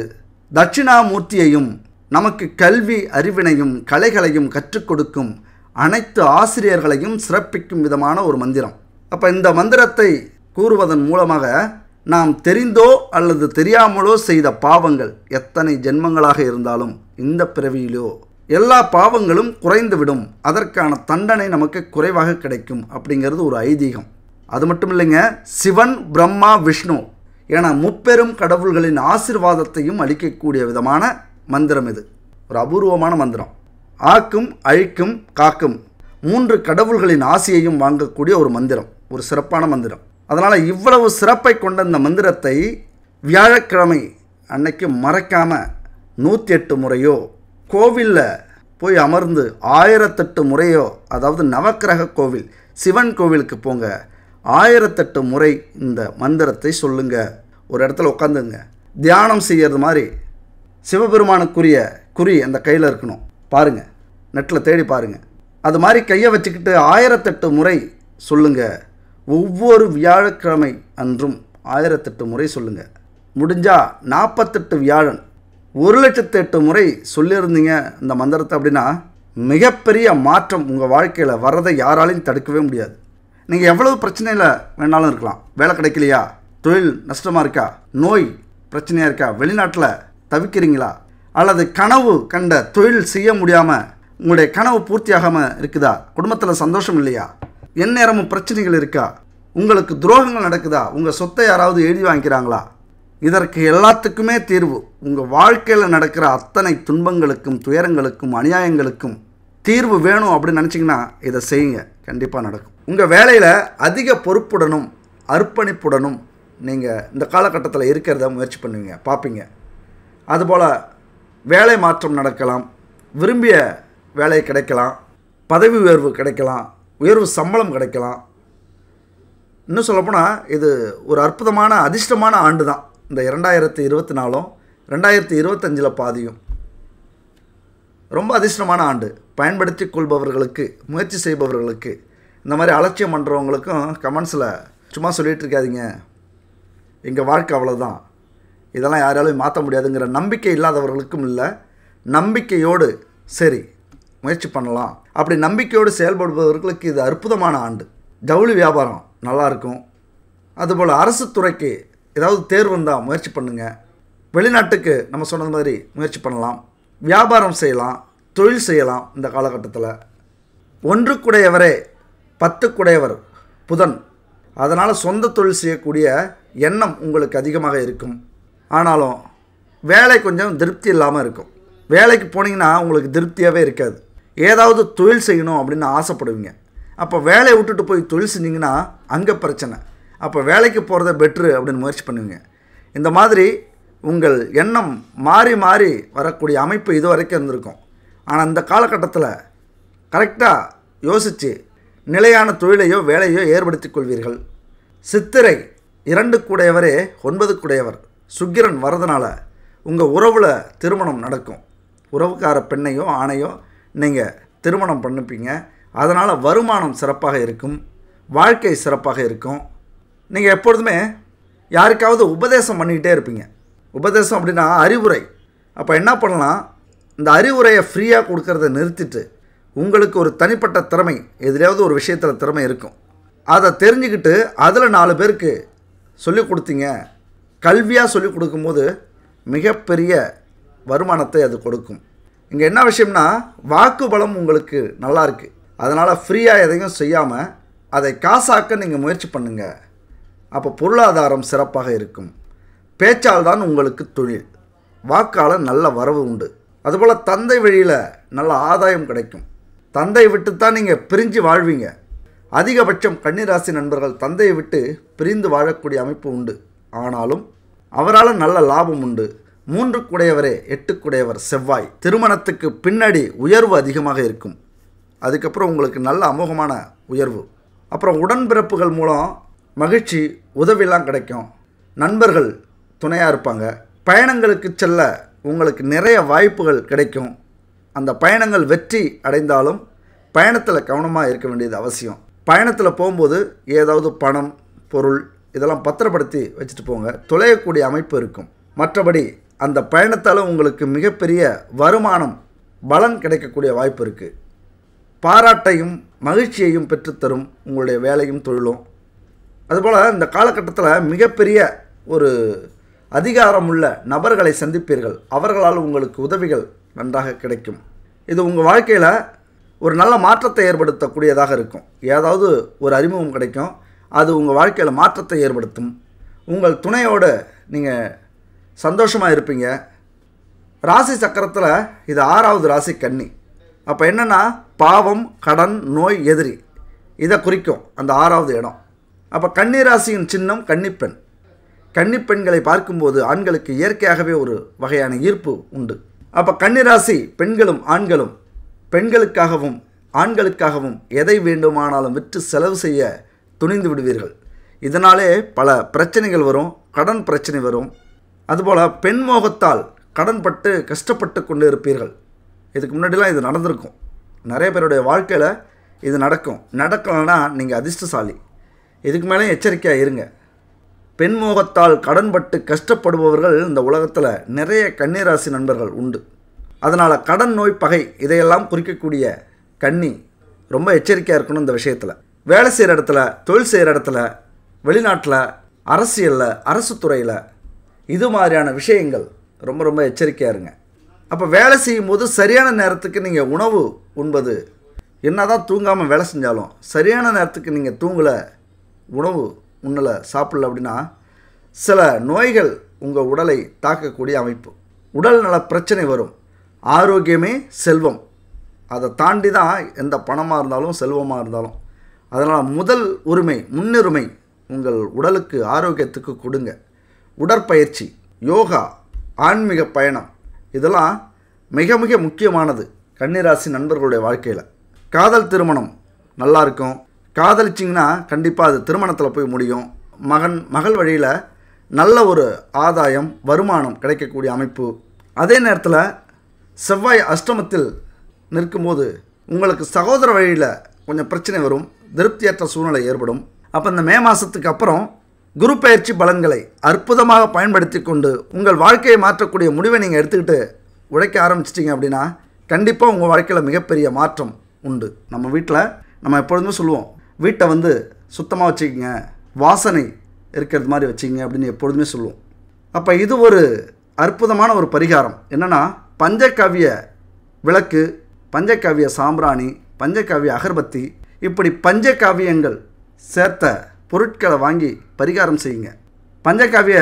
தட்சிணாமூர்த்தியையும் நமக்கு கல்வி அறிவினையும் கலைகளையும் கற்றுக் கொடுக்கும் அனைத்து ஆசிரியர்களையும் சிறப்பிக்கும் விதமான ஒரு மந்திரம் அப்போ இந்த மந்திரத்தை கூறுவதன் மூலமாக நாம் தெரிந்தோ அல்லது தெரியாமலோ செய்த பாவங்கள் எத்தனை ஜென்மங்களாக இருந்தாலும் இந்த பிறவியிலோ எல்லா பாவங்களும் குறைந்துவிடும் அதற்கான தண்டனை நமக்கு குறைவாக கிடைக்கும் அப்படிங்கிறது ஒரு ஐதீகம் அது மட்டும் இல்லைங்க சிவன் பிரம்மா விஷ்ணு என முப்பெரும் கடவுள்களின் ஆசிர்வாதத்தையும் அளிக்கக்கூடிய விதமான மந்திரம் இது ஒரு அபூர்வமான மந்திரம் ஆக்கும் அழிக்கும் காக்கும் மூன்று கடவுள்களின் ஆசையையும் வாங்கக்கூடிய ஒரு மந்திரம் ஒரு சிறப்பான மந்திரம் அதனால் இவ்வளவு சிறப்பை கொண்ட இந்த மந்திரத்தை வியாழக்கிழமை அன்னைக்கு மறக்காமல் நூற்றி எட்டு முறையோ கோவிலில் போய் அமர்ந்து ஆயிரத்தெட்டு முறையோ அதாவது நவக்கிரக கோவில் சிவன் கோவிலுக்கு போங்க ஆயிரத்தெட்டு முறை இந்த மந்திரத்தை சொல்லுங்க ஒரு இடத்துல உட்காந்துங்க தியானம் செய்கிறது மாதிரி சிவபெருமானுக்குரிய குறி அந்த கையில் இருக்கணும் பாருங்கள் நெட்டில் தேடி பாருங்கள் அது மாதிரி கையை வச்சுக்கிட்டு ஆயிரத்தெட்டு முறை சொல்லுங்கள் ஒவ்வொரு வியாழக்கிழமை அன்றும் ஆயிரத்தெட்டு முறை சொல்லுங்கள் முடிஞ்சால் நாற்பத்தெட்டு வியாழன் ஒரு லட்சத்து எட்டு முறை சொல்லியிருந்தீங்க இந்த மந்திரத்தை அப்படின்னா மிகப்பெரிய மாற்றம் உங்கள் வாழ்க்கையில் வர்றதை யாராலையும் தடுக்கவே முடியாது நீங்கள் எவ்வளவு பிரச்சனையில் வேணாலும் இருக்கலாம் வேலை கிடைக்கலையா தொழில் நஷ்டமாக இருக்கா நோய் பிரச்சனையாக இருக்கா வெளிநாட்டில் தவிக்கிறீங்களா அல்லது கனவு கண்ட தொழில் செய்ய முடியாமல் உங்களுடைய கனவு பூர்த்தியாகாமல் இருக்குதா குடும்பத்தில் சந்தோஷம் இல்லையா எந்நேரமும் பிரச்சனைகள் இருக்கா உங்களுக்கு துரோகங்கள் நடக்குதா உங்கள் சொத்தை யாராவது எழுதி வாங்கிக்கிறாங்களா இதற்கு எல்லாத்துக்குமே தீர்வு உங்கள் வாழ்க்கையில் நடக்கிற அத்தனை துன்பங்களுக்கும் துயரங்களுக்கும் அநியாயங்களுக்கும் தீர்வு வேணும் அப்படின்னு நினச்சிங்கன்னா இதை செய்யுங்க கண்டிப்பாக நடக்கும் உங்கள் வேலையில் அதிக பொறுப்புடனும் அர்ப்பணிப்புடனும் நீங்கள் இந்த காலகட்டத்தில் இருக்கிறத முயற்சி பண்ணுவீங்க பார்ப்பீங்க அதுபோல் வேலை மாற்றம் நடக்கலாம் விரும்பிய வேலை கிடைக்கலாம் பதவி உயர்வு கிடைக்கலாம் உயர்வு சம்பளம் கிடைக்கலாம் இன்னும் சொல்லப்போனால் இது ஒரு அற்புதமான அதிர்ஷ்டமான ஆண்டு தான் இந்த இரண்டாயிரத்தி இருபத்தி நாலும் ரெண்டாயிரத்தி இருபத்தஞ்சில் பாதியும் ரொம்ப அதிர்ஷ்டமான ஆண்டு பயன்படுத்தி கொள்பவர்களுக்கு முயற்சி செய்பவர்களுக்கு இந்த மாதிரி அலட்சியம் பண்ணுறவங்களுக்கும் கமெண்ட்ஸில் சும்மா சொல்லிகிட்டு இருக்காதிங்க எங்கள் வாழ்க்கை அவ்வளோதான் இதெல்லாம் யாராலையும் மாற்ற முடியாதுங்கிற நம்பிக்கை இல்லாதவர்களுக்கும் இல்லை நம்பிக்கையோடு சரி முயற்சி பண்ணலாம் அப்படி நம்பிக்கையோடு செயல்படுபவர்களுக்கு இது அற்புதமான ஆண்டு ஜவுளி வியாபாரம் நல்லாயிருக்கும் அதுபோல் அரசு துறைக்கு ஏதாவது தேர்வு இருந்தால் முயற்சி பண்ணுங்கள் வெளிநாட்டுக்கு நம்ம சொன்னது மாதிரி முயற்சி பண்ணலாம் வியாபாரம் செய்யலாம் தொழில் செய்யலாம் இந்த காலகட்டத்தில் ஒன்று குடையவரே பத்து குடையவர் புதன் அதனால் சொந்த தொழில் செய்யக்கூடிய எண்ணம் உங்களுக்கு அதிகமாக இருக்கும் ஆனாலும் வேலை கொஞ்சம் திருப்தி இல்லாமல் இருக்கும் வேலைக்கு போனீங்கன்னா உங்களுக்கு திருப்தியாகவே இருக்காது ஏதாவது தொழில் செய்யணும் அப்படின்னு ஆசைப்படுவீங்க அப்போ வேலையை விட்டுட்டு போய் தொழில் செஞ்சிங்கன்னா அங்கே பிரச்சனை அப்போ வேலைக்கு போகிறத பெட்ரு அப்படின்னு முயற்சி பண்ணுவீங்க இந்த மாதிரி உங்கள் எண்ணம் மாறி மாறி வரக்கூடிய அமைப்பு இதுவரைக்கும் இருந்திருக்கும் ஆனால் இந்த காலகட்டத்தில் கரெக்டாக யோசித்து நிலையான தொழிலையோ வேலையோ ஏற்படுத்திக் கொள்வீர்கள் சித்திரை இரண்டு கூடையவரே ஒன்பது கூடையவர் சுக்கிரன் வரதுனால உங்கள் உறவில் திருமணம் நடக்கும் உறவுக்கார பெண்ணையோ ஆணையோ நீங்கள் திருமணம் பண்ணிப்பீங்க அதனால் வருமானம் சிறப்பாக இருக்கும் வாழ்க்கை சிறப்பாக இருக்கும் நீங்கள் எப்பொழுதுமே யாருக்காவது உபதேசம் பண்ணிக்கிட்டே இருப்பீங்க உபதேசம் அப்படின்னா அறிவுரை அப்போ என்ன பண்ணலாம் இந்த அறிவுரையை ஃப்ரீயாக கொடுக்கறத நிறுத்திட்டு உங்களுக்கு ஒரு தனிப்பட்ட திறமை எதிலையாவது ஒரு விஷயத்தில் திறமை இருக்கும் அதை தெரிஞ்சுக்கிட்டு அதில் நாலு பேருக்கு சொல்லிக் கொடுத்தீங்க கல்வியாக சொல்லிக் கொடுக்கும்போது மிகப்பெரிய வருமானத்தை அது கொடுக்கும் இங்கே என்ன விஷயம்னா வாக்கு பலம் உங்களுக்கு நல்லா இருக்குது அதனால் ஃப்ரீயாக எதையும் செய்யாமல் அதை காசாக்க நீங்கள் முயற்சி பண்ணுங்கள் அப்போ பொருளாதாரம் சிறப்பாக இருக்கும் பேச்சால் தான் உங்களுக்கு தொழில் வாக்கால் நல்ல வரவு உண்டு அதுபோல் தந்தை வழியில் நல்ல ஆதாயம் கிடைக்கும் தந்தையை விட்டு தான் நீங்கள் பிரிஞ்சு வாழ்வீங்க அதிகபட்சம் கன்னிராசி நண்பர்கள் தந்தையை விட்டு பிரிந்து வாழக்கூடிய அமைப்பு உண்டு ஆனாலும் அவரால் நல்ல லாபம் உண்டு மூன்று குடையவரே எட்டு குடையவர் செவ்வாய் திருமணத்துக்கு பின்னாடி உயர்வு அதிகமாக இருக்கும் அதுக்கப்புறம் உங்களுக்கு நல்ல அமோகமான உயர்வு அப்புறம் உடன்பிறப்புகள் மூலம் மகிழ்ச்சி உதவிலாம் கிடைக்கும் நண்பர்கள் துணையாக இருப்பாங்க பயணங்களுக்கு செல்ல உங்களுக்கு நிறைய வாய்ப்புகள் கிடைக்கும் அந்த பயணங்கள் வெற்றி அடைந்தாலும் பயணத்தில் கவனமாக இருக்க வேண்டியது அவசியம் பயணத்தில் போகும்போது ஏதாவது பணம் பொருள் இதெல்லாம் பத்திரப்படுத்தி வச்சுட்டு போங்க தொலையக்கூடிய அமைப்பு இருக்கும் மற்றபடி அந்த பயணத்தால் உங்களுக்கு மிகப்பெரிய வருமானம் பலன் கிடைக்கக்கூடிய வாய்ப்பு இருக்குது பாராட்டையும் மகிழ்ச்சியையும் பெற்றுத்தரும் உங்களுடைய வேலையும் தொழிலும் அதுபோல் இந்த காலகட்டத்தில் மிகப்பெரிய ஒரு அதிகாரமுள்ள நபர்களை சந்திப்பீர்கள் அவர்களால் உங்களுக்கு உதவிகள் நன்றாக கிடைக்கும் இது உங்கள் வாழ்க்கையில் ஒரு நல்ல மாற்றத்தை ஏற்படுத்தக்கூடியதாக இருக்கும் ஏதாவது ஒரு அறிமுகம் கிடைக்கும் அது உங்கள் வாழ்க்கையில் மாற்றத்தை ஏற்படுத்தும் உங்கள் துணையோடு நீங்கள் சந்தோஷமாக இருப்பீங்க ராசி சக்கரத்தில் இது ஆறாவது ராசி கன்னி அப்போ என்னென்னா பாவம் கடன் நோய் எதிரி இதை குறிக்கும் அந்த ஆறாவது இடம் அப்போ கன்னிராசியின் சின்னம் கன்னிப்பெண் கன்னிப்பெண்களை பார்க்கும்போது ஆண்களுக்கு இயற்கையாகவே ஒரு வகையான ஈர்ப்பு உண்டு அப்போ கன்னிராசி பெண்களும் ஆண்களும் பெண்களுக்காகவும் ஆண்களுக்காகவும் எதை வேண்டுமானாலும் விற்று செலவு செய்ய துணிந்து விடுவீர்கள் இதனாலே பல பிரச்சனைகள் வரும் கடன் பிரச்சனை வரும் அதுபோல் பெண் மோகத்தால் கடன்பட்டு கஷ்டப்பட்டு கொண்டு இருப்பீர்கள் இதுக்கு முன்னாடிலாம் இது நடந்திருக்கும் நிறைய பேருடைய வாழ்க்கையில் இது நடக்கும் நடக்கலைன்னா நீங்கள் அதிர்ஷ்டசாலி இதுக்கு மேலே எச்சரிக்கையாக இருங்க பெண்மோகத்தால் கடன்பட்டு கஷ்டப்படுபவர்கள் இந்த உலகத்தில் நிறைய கன்னிராசி நண்பர்கள் உண்டு அதனால் கடன் நோய் பகை இதையெல்லாம் குறிக்கக்கூடிய கன்னி ரொம்ப எச்சரிக்கையாக இருக்கணும் இந்த விஷயத்தில் வேலை செய்கிற இடத்துல தொழில் செய்கிற இடத்துல வெளிநாட்டில் அரசியலில் அரசு துறையில் இது மாதிரியான விஷயங்கள் ரொம்ப ரொம்ப எச்சரிக்கையாக இருங்க அப்போ வேலை செய்யும் போது சரியான நேரத்துக்கு நீங்கள் உணவு உண்பது என்ன தான் தூங்காமல் வேலை செஞ்சாலும் சரியான நேரத்துக்கு நீங்கள் தூங்கலை உணவு உண்ணலை சாப்பிடல அப்படின்னா சில நோய்கள் உங்கள் உடலை தாக்கக்கூடிய அமைப்பு உடல் நல பிரச்சனை வரும் ஆரோக்கியமே செல்வம் அதை தாண்டி தான் எந்த பணமாக இருந்தாலும் செல்வமாக இருந்தாலும் அதனால் முதல் உரிமை முன்னுரிமை உங்கள் உடலுக்கு ஆரோக்கியத்துக்கு கொடுங்க உடற்பயிற்சி யோகா ஆன்மீக பயணம் இதெல்லாம் மிக மிக முக்கியமானது கன்னிராசி நண்பர்களுடைய வாழ்க்கையில் காதல் திருமணம் நல்லாயிருக்கும் காதலிச்சிங்கன்னா கண்டிப்பாக அது திருமணத்தில் போய் முடியும் மகன் மகள் வழியில் நல்ல ஒரு ஆதாயம் வருமானம் கிடைக்கக்கூடிய அமைப்பு அதே நேரத்தில் செவ்வாய் அஷ்டமத்தில் நிற்கும்போது உங்களுக்கு சகோதர வழியில் கொஞ்சம் பிரச்சனை வரும் திருப்தியற்ற சூழ்நிலை ஏற்படும் அப்போ இந்த மே மாதத்துக்கு அப்புறம் குரு பயிற்சி பலன்களை அற்புதமாக பயன்படுத்தி கொண்டு உங்கள் வாழ்க்கையை மாற்றக்கூடிய முடிவை நீங்கள் எடுத்துக்கிட்டு உழைக்க ஆரம்பிச்சிட்டிங்க அப்படின்னா கண்டிப்பாக உங்கள் வாழ்க்கையில் மிகப்பெரிய மாற்றம் உண்டு நம்ம வீட்டில் நம்ம எப்பொழுதுமே சொல்லுவோம் வீட்டை வந்து சுத்தமாக வச்சுக்கோங்க வாசனை இருக்கிறது மாதிரி வச்சுங்க அப்படின்னு எப்பொழுதுமே சொல்லுவோம் அப்போ இது ஒரு அற்புதமான ஒரு பரிகாரம் என்னென்னா பஞ்சகாவிய விளக்கு பஞ்சகாவிய சாம்பிராணி பஞ்சகாவிய அகர்பத்தி இப்படி பஞ்சகாவியங்கள் சேர்த்த பொருட்களை வாங்கி பரிகாரம் செய்யுங்க பஞ்சகாவிய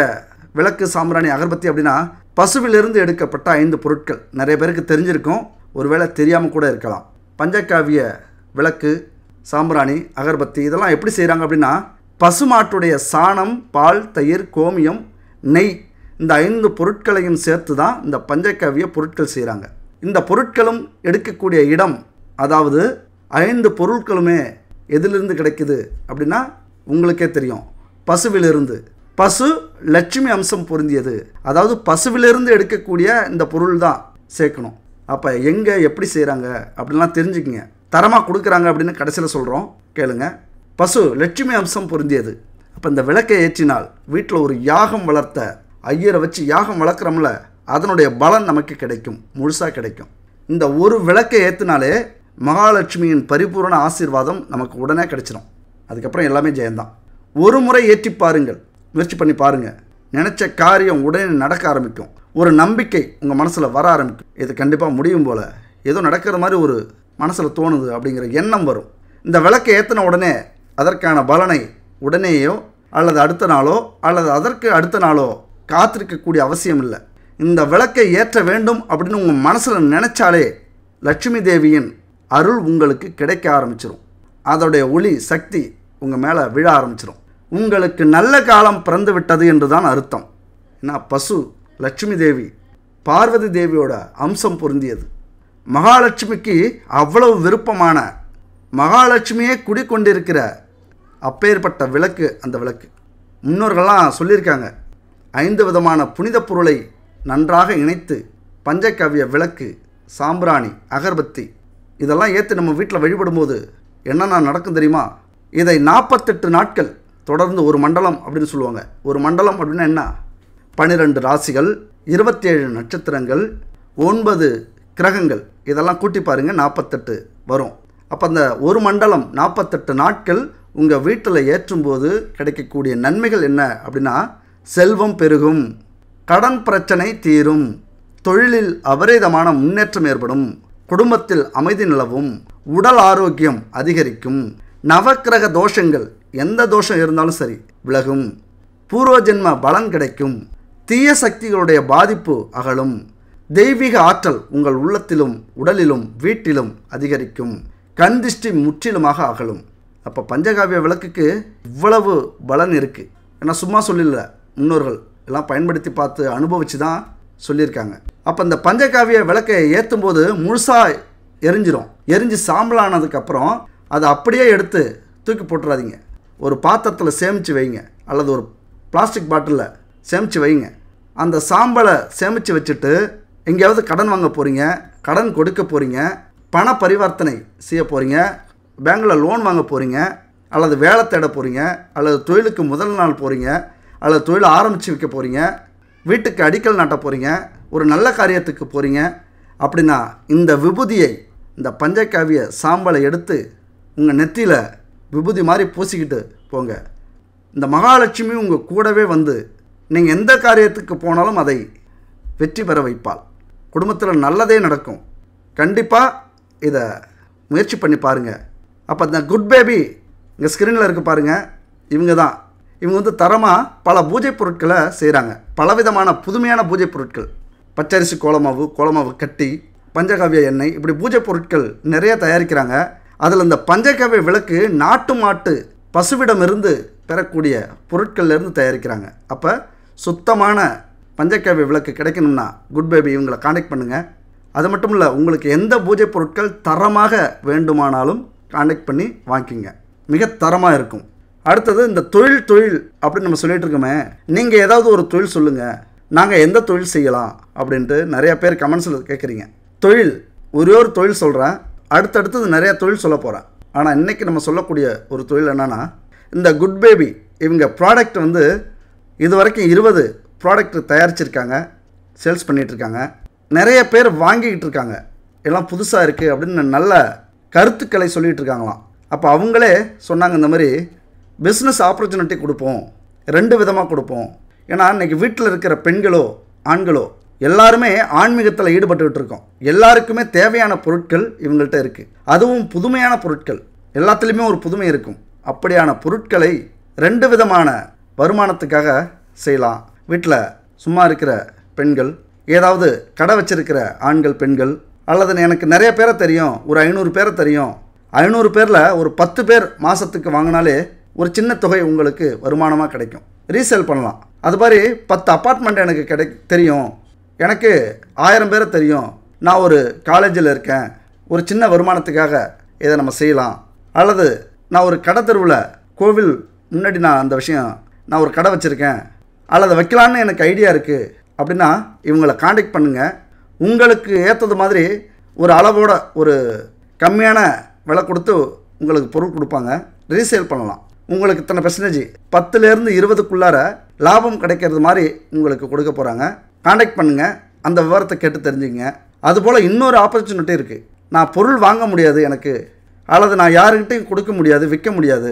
விளக்கு சாம்பிராணி அகர்பத்தி அப்படின்னா பசுவிலிருந்து எடுக்கப்பட்ட ஐந்து பொருட்கள் நிறைய பேருக்கு தெரிஞ்சிருக்கும் ஒருவேளை தெரியாமல் கூட இருக்கலாம் பஞ்சகாவிய விளக்கு சாம்பிராணி அகர்பத்தி இதெல்லாம் எப்படி செய்கிறாங்க அப்படின்னா பசுமாட்டுடைய சாணம் பால் தயிர் கோமியம் நெய் இந்த ஐந்து பொருட்களையும் சேர்த்து தான் இந்த பஞ்சகவ்ய பொருட்கள் செய்கிறாங்க இந்த பொருட்களும் எடுக்கக்கூடிய இடம் அதாவது ஐந்து பொருட்களுமே எதிலிருந்து கிடைக்குது அப்படின்னா உங்களுக்கே தெரியும் பசுவிலிருந்து பசு லட்சுமி அம்சம் பொருந்தியது அதாவது பசுவிலிருந்து எடுக்கக்கூடிய இந்த பொருள் தான் சேர்க்கணும் அப்போ எங்கே எப்படி செய்கிறாங்க அப்படின்லாம் தெரிஞ்சுக்கிங்க தரமாக கொடுக்குறாங்க அப்படின்னு கடைசியில் சொல்கிறோம் கேளுங்க பசு லட்சுமி அம்சம் பொருந்தியது அப்போ இந்த விளக்கை ஏற்றினால் வீட்டில் ஒரு யாகம் வளர்த்த ஐயரை வச்சு யாகம் வளர்க்குறோம்ல அதனுடைய பலன் நமக்கு கிடைக்கும் முழுசாக கிடைக்கும் இந்த ஒரு விளக்கை ஏற்றினாலே மகாலட்சுமியின் பரிபூர்ண ஆசீர்வாதம் நமக்கு உடனே கிடைச்சிடும் அதுக்கப்புறம் எல்லாமே ஜெயந்தான் ஒரு முறை ஏற்றி பாருங்கள் முயற்சி பண்ணி பாருங்கள் நினச்ச காரியம் உடனே நடக்க ஆரம்பிக்கும் ஒரு நம்பிக்கை உங்கள் மனசில் வர ஆரம்பிக்கும் இது கண்டிப்பாக முடியும் போல் ஏதோ நடக்கிற மாதிரி ஒரு மனசில் தோணுது அப்படிங்கிற எண்ணம் வரும் இந்த விளக்கை ஏற்றின உடனே அதற்கான பலனை உடனேயோ அல்லது அடுத்த நாளோ அல்லது அதற்கு அடுத்த நாளோ காத்திருக்கக்கூடிய அவசியம் இல்லை இந்த விளக்கை ஏற்ற வேண்டும் அப்படின்னு உங்கள் மனசில் நினச்சாலே லட்சுமி தேவியின் அருள் உங்களுக்கு கிடைக்க ஆரம்பிச்சிடும் அதோடைய ஒளி சக்தி உங்கள் மேலே விழ ஆரம்பிச்சிடும் உங்களுக்கு நல்ல காலம் பிறந்து விட்டது என்று தான் அர்த்தம் ஏன்னா பசு லட்சுமி தேவி பார்வதி தேவியோட அம்சம் பொருந்தியது மகாலட்சுமிக்கு அவ்வளவு விருப்பமான மகாலட்சுமியே குடிக்கொண்டிருக்கிற அப்பேற்பட்ட விளக்கு அந்த விளக்கு முன்னோர்கள்லாம் சொல்லியிருக்காங்க ஐந்து விதமான புனித பொருளை நன்றாக இணைத்து பஞ்சகவ்ய விளக்கு சாம்பிராணி அகர்பத்தி இதெல்லாம் ஏற்று நம்ம வீட்டில் வழிபடும்போது என்னென்ன நடக்கும் தெரியுமா இதை நாற்பத்தெட்டு நாட்கள் தொடர்ந்து ஒரு மண்டலம் அப்படின்னு சொல்லுவாங்க ஒரு மண்டலம் அப்படின்னா என்ன பன்னிரெண்டு ராசிகள் இருபத்தேழு நட்சத்திரங்கள் ஒன்பது கிரகங்கள் இதெல்லாம் கூட்டி பாருங்கள் நாற்பத்தெட்டு வரும் அப்போ அந்த ஒரு மண்டலம் நாற்பத்தெட்டு நாட்கள் உங்கள் வீட்டில் ஏற்றும்போது கிடைக்கக்கூடிய நன்மைகள் என்ன அப்படின்னா செல்வம் பெருகும் கடன் பிரச்சனை தீரும் தொழிலில் அபரீதமான முன்னேற்றம் ஏற்படும் குடும்பத்தில் அமைதி நிலவும் உடல் ஆரோக்கியம் அதிகரிக்கும் நவக்கிரக தோஷங்கள் எந்த தோஷம் இருந்தாலும் சரி விலகும் பூர்வஜென்ம பலன் கிடைக்கும் தீய சக்திகளுடைய பாதிப்பு அகலும் தெய்வீக ஆற்றல் உங்கள் உள்ளத்திலும் உடலிலும் வீட்டிலும் அதிகரிக்கும் கண் திஷ்டி முற்றிலுமாக அகலும் அப்போ பஞ்சகாவிய விளக்குக்கு இவ்வளவு பலன் இருக்குது ஏன்னா சும்மா சொல்லிடல முன்னோர்கள் எல்லாம் பயன்படுத்தி பார்த்து அனுபவித்து தான் சொல்லியிருக்காங்க அப்போ இந்த பஞ்சகாவிய விளக்கை ஏற்றும் போது முழுசாக எரிஞ்சிரும் எரிஞ்சு சாம்பலானதுக்கப்புறம் அதை அப்படியே எடுத்து தூக்கி போட்டுறாதீங்க ஒரு பாத்திரத்தில் சேமித்து வைங்க அல்லது ஒரு பிளாஸ்டிக் பாட்டிலில் சேமித்து வைங்க அந்த சாம்பலை சேமித்து வச்சுட்டு எங்கேயாவது கடன் வாங்க போகிறீங்க கடன் கொடுக்க போகிறீங்க பண பரிவர்த்தனை செய்ய போகிறீங்க பேங்கில் லோன் வாங்க போகிறீங்க அல்லது வேலை தேட போகிறீங்க அல்லது தொழிலுக்கு முதல் நாள் போகிறீங்க அல்லது தொழில் ஆரம்பித்து வைக்க போகிறீங்க வீட்டுக்கு அடிக்கல் நாட்ட போகிறீங்க ஒரு நல்ல காரியத்துக்கு போகிறீங்க அப்படின்னா இந்த விபூதியை இந்த பஞ்சகாவிய சாம்பலை எடுத்து உங்கள் நெத்தியில் விபூதி மாதிரி பூசிக்கிட்டு போங்க இந்த மகாலட்சுமி உங்கள் கூடவே வந்து நீங்கள் எந்த காரியத்துக்கு போனாலும் அதை வெற்றி பெற வைப்பாள் குடும்பத்தில் நல்லதே நடக்கும் கண்டிப்பாக இதை முயற்சி பண்ணி பாருங்கள் அப்போ இந்த குட் பேபி இங்கே ஸ்க்ரீனில் இருக்க பாருங்கள் இவங்க தான் இவங்க வந்து தரமாக பல பூஜை பொருட்களை செய்கிறாங்க பலவிதமான புதுமையான பூஜை பொருட்கள் பச்சரிசி கோலமாவு கோலமாவு கட்டி பஞ்சகாவிய எண்ணெய் இப்படி பூஜை பொருட்கள் நிறைய தயாரிக்கிறாங்க அதில் இந்த பஞ்சகாவிய விளக்கு நாட்டு மாட்டு பசுவிடமிருந்து பெறக்கூடிய பொருட்கள்லேருந்து தயாரிக்கிறாங்க அப்போ சுத்தமான பஞ்சக்காவிய விளக்கு கிடைக்கணும்னா குட் பேபி இவங்களை காண்டாக்ட் பண்ணுங்கள் அது மட்டும் இல்லை உங்களுக்கு எந்த பூஜை பொருட்கள் தரமாக வேண்டுமானாலும் காண்டாக்ட் பண்ணி வாங்கிக்கிங்க மிக தரமாக இருக்கும் அடுத்தது இந்த தொழில் தொழில் அப்படின்னு நம்ம சொல்லிகிட்டு இருக்கோமே நீங்கள் ஏதாவது ஒரு தொழில் சொல்லுங்கள் நாங்கள் எந்த தொழில் செய்யலாம் அப்படின்ட்டு நிறையா பேர் கமெண்ட்ஸில் கேட்குறீங்க தொழில் ஒரே ஒரு தொழில் சொல்கிறேன் அடுத்தடுத்தது நிறையா தொழில் சொல்ல போகிறேன் ஆனால் இன்றைக்கி நம்ம சொல்லக்கூடிய ஒரு தொழில் என்னென்னா இந்த குட் பேபி இவங்க ப்ராடக்ட் வந்து இது வரைக்கும் இருபது ப்ராடக்ட் தயாரிச்சிருக்காங்க சேல்ஸ் பண்ணிகிட்ருக்காங்க நிறைய பேர் வாங்கிக்கிட்டு இருக்காங்க எல்லாம் புதுசாக இருக்குது அப்படின்னு நல்ல கருத்துக்களை சொல்லிகிட்டு இருக்காங்களாம் அப்போ அவங்களே சொன்னாங்க இந்த மாதிரி பிஸ்னஸ் ஆப்பர்ச்சுனிட்டி கொடுப்போம் ரெண்டு விதமாக கொடுப்போம் ஏன்னா இன்றைக்கி வீட்டில் இருக்கிற பெண்களோ ஆண்களோ எல்லாருமே ஆன்மீகத்தில் ஈடுபட்டுக்கிட்டு இருக்கோம் எல்லாருக்குமே தேவையான பொருட்கள் இவங்கள்ட்ட இருக்குது அதுவும் புதுமையான பொருட்கள் எல்லாத்துலேயுமே ஒரு புதுமை இருக்கும் அப்படியான பொருட்களை ரெண்டு விதமான வருமானத்துக்காக செய்யலாம் வீட்டில் சும்மா இருக்கிற பெண்கள் ஏதாவது கடை வச்சிருக்கிற ஆண்கள் பெண்கள் அல்லது எனக்கு நிறைய பேரை தெரியும் ஒரு ஐநூறு பேரை தெரியும் ஐநூறு பேரில் ஒரு பத்து பேர் மாதத்துக்கு வாங்கினாலே ஒரு சின்ன தொகை உங்களுக்கு வருமானமாக கிடைக்கும் ரீசேல் பண்ணலாம் அது மாதிரி பத்து அப்பார்ட்மெண்ட் எனக்கு கிடை தெரியும் எனக்கு ஆயிரம் பேரை தெரியும் நான் ஒரு காலேஜில் இருக்கேன் ஒரு சின்ன வருமானத்துக்காக இதை நம்ம செய்யலாம் அல்லது நான் ஒரு கடை தெருவில் கோவில் முன்னாடி நான் அந்த விஷயம் நான் ஒரு கடை வச்சுருக்கேன் அல்லது வைக்கலான்னு எனக்கு ஐடியா இருக்குது அப்படின்னா இவங்களை காண்டாக்ட் பண்ணுங்கள் உங்களுக்கு ஏற்றது மாதிரி ஒரு அளவோட ஒரு கம்மியான விலை கொடுத்து உங்களுக்கு பொருள் கொடுப்பாங்க ரீசேல் பண்ணலாம் உங்களுக்கு இத்தனை பெர்சன்டேஜ் பத்துலேருந்து இருபதுக்குள்ளார லாபம் கிடைக்கிறது மாதிரி உங்களுக்கு கொடுக்க போகிறாங்க காண்டாக்ட் பண்ணுங்கள் அந்த விவரத்தை கேட்டு தெரிஞ்சுங்க அதுபோல் இன்னொரு ஆப்பர்ச்சுனிட்டி இருக்குது நான் பொருள் வாங்க முடியாது எனக்கு அல்லது நான் யாருக்கிட்டையும் கொடுக்க முடியாது விற்க முடியாது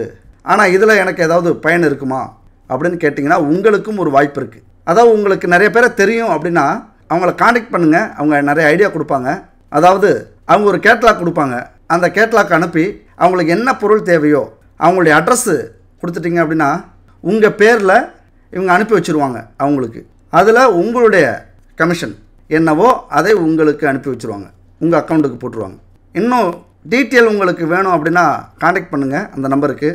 ஆனால் இதில் எனக்கு ஏதாவது பயன் இருக்குமா அப்படின்னு கேட்டிங்கன்னா உங்களுக்கும் ஒரு வாய்ப்பு இருக்குது அதாவது உங்களுக்கு நிறைய பேரை தெரியும் அப்படின்னா அவங்கள காண்டக்ட் பண்ணுங்கள் அவங்க நிறைய ஐடியா கொடுப்பாங்க அதாவது அவங்க ஒரு கேட்லாக் கொடுப்பாங்க அந்த கேட்லாக் அனுப்பி அவங்களுக்கு என்ன பொருள் தேவையோ அவங்களுடைய அட்ரஸ்ஸு கொடுத்துட்டிங்க அப்படின்னா உங்கள் பேரில் இவங்க அனுப்பி வச்சுருவாங்க அவங்களுக்கு அதில் உங்களுடைய கமிஷன் என்னவோ அதை உங்களுக்கு அனுப்பி வச்சுருவாங்க உங்கள் அக்கௌண்ட்டுக்கு போட்டுருவாங்க இன்னும் டீட்டெயில் உங்களுக்கு வேணும் அப்படின்னா காண்டாக்ட் பண்ணுங்கள் அந்த நம்பருக்கு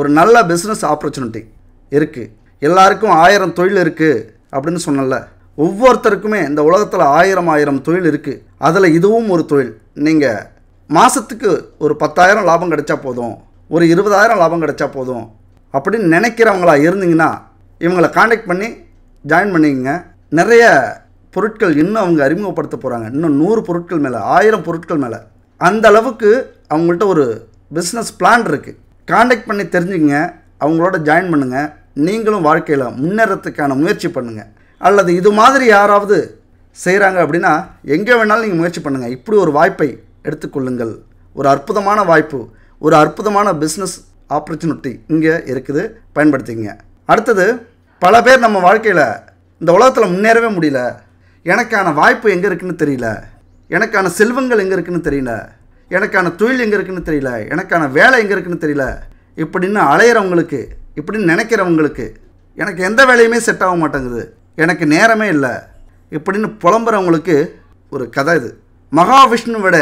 ஒரு நல்ல பிஸ்னஸ் ஆப்பர்ச்சுனிட்டி இருக்குது எல்லாருக்கும் ஆயிரம் தொழில் இருக்குது அப்படின்னு சொன்னல ஒவ்வொருத்தருக்குமே இந்த உலகத்தில் ஆயிரம் ஆயிரம் தொழில் இருக்குது அதில் இதுவும் ஒரு தொழில் நீங்கள் மாதத்துக்கு ஒரு பத்தாயிரம் லாபம் கிடைச்சா போதும் ஒரு இருபதாயிரம் லாபம் கிடைச்சா போதும் அப்படின்னு நினைக்கிறவங்களா இருந்தீங்கன்னா இவங்களை காண்டாக்ட் பண்ணி ஜாயின் பண்ணிக்கங்க நிறைய பொருட்கள் இன்னும் அவங்க அறிமுகப்படுத்த போகிறாங்க இன்னும் நூறு பொருட்கள் மேலே ஆயிரம் பொருட்கள் மேலே அந்த அளவுக்கு அவங்கள்ட்ட ஒரு பிஸ்னஸ் பிளான் இருக்குது காண்டாக்ட் பண்ணி தெரிஞ்சுக்கங்க அவங்களோட ஜாயின் பண்ணுங்கள் நீங்களும் வாழ்க்கையில் முன்னேறத்துக்கான முயற்சி பண்ணுங்கள் அல்லது இது மாதிரி யாராவது செய்கிறாங்க அப்படின்னா எங்கே வேணாலும் நீங்கள் முயற்சி பண்ணுங்கள் இப்படி ஒரு வாய்ப்பை எடுத்துக்கொள்ளுங்கள் ஒரு அற்புதமான வாய்ப்பு ஒரு அற்புதமான பிஸ்னஸ் ஆப்பர்ச்சுனிட்டி இங்கே இருக்குது பயன்படுத்திங்க அடுத்தது பல பேர் நம்ம வாழ்க்கையில் இந்த உலகத்தில் முன்னேறவே முடியல எனக்கான வாய்ப்பு எங்கே இருக்குதுன்னு தெரியல எனக்கான செல்வங்கள் எங்கே இருக்குதுன்னு தெரியல எனக்கான தொழில் எங்கே இருக்குதுன்னு தெரியல எனக்கான வேலை எங்கே இருக்குதுன்னு தெரியல இப்படின்னு அலையிறவங்களுக்கு இப்படின்னு நினைக்கிறவங்களுக்கு எனக்கு எந்த வேலையுமே செட் ஆக மாட்டேங்குது எனக்கு நேரமே இல்லை இப்படின்னு புலம்புறவங்களுக்கு ஒரு கதை இது மகாவிஷ்ணுவோட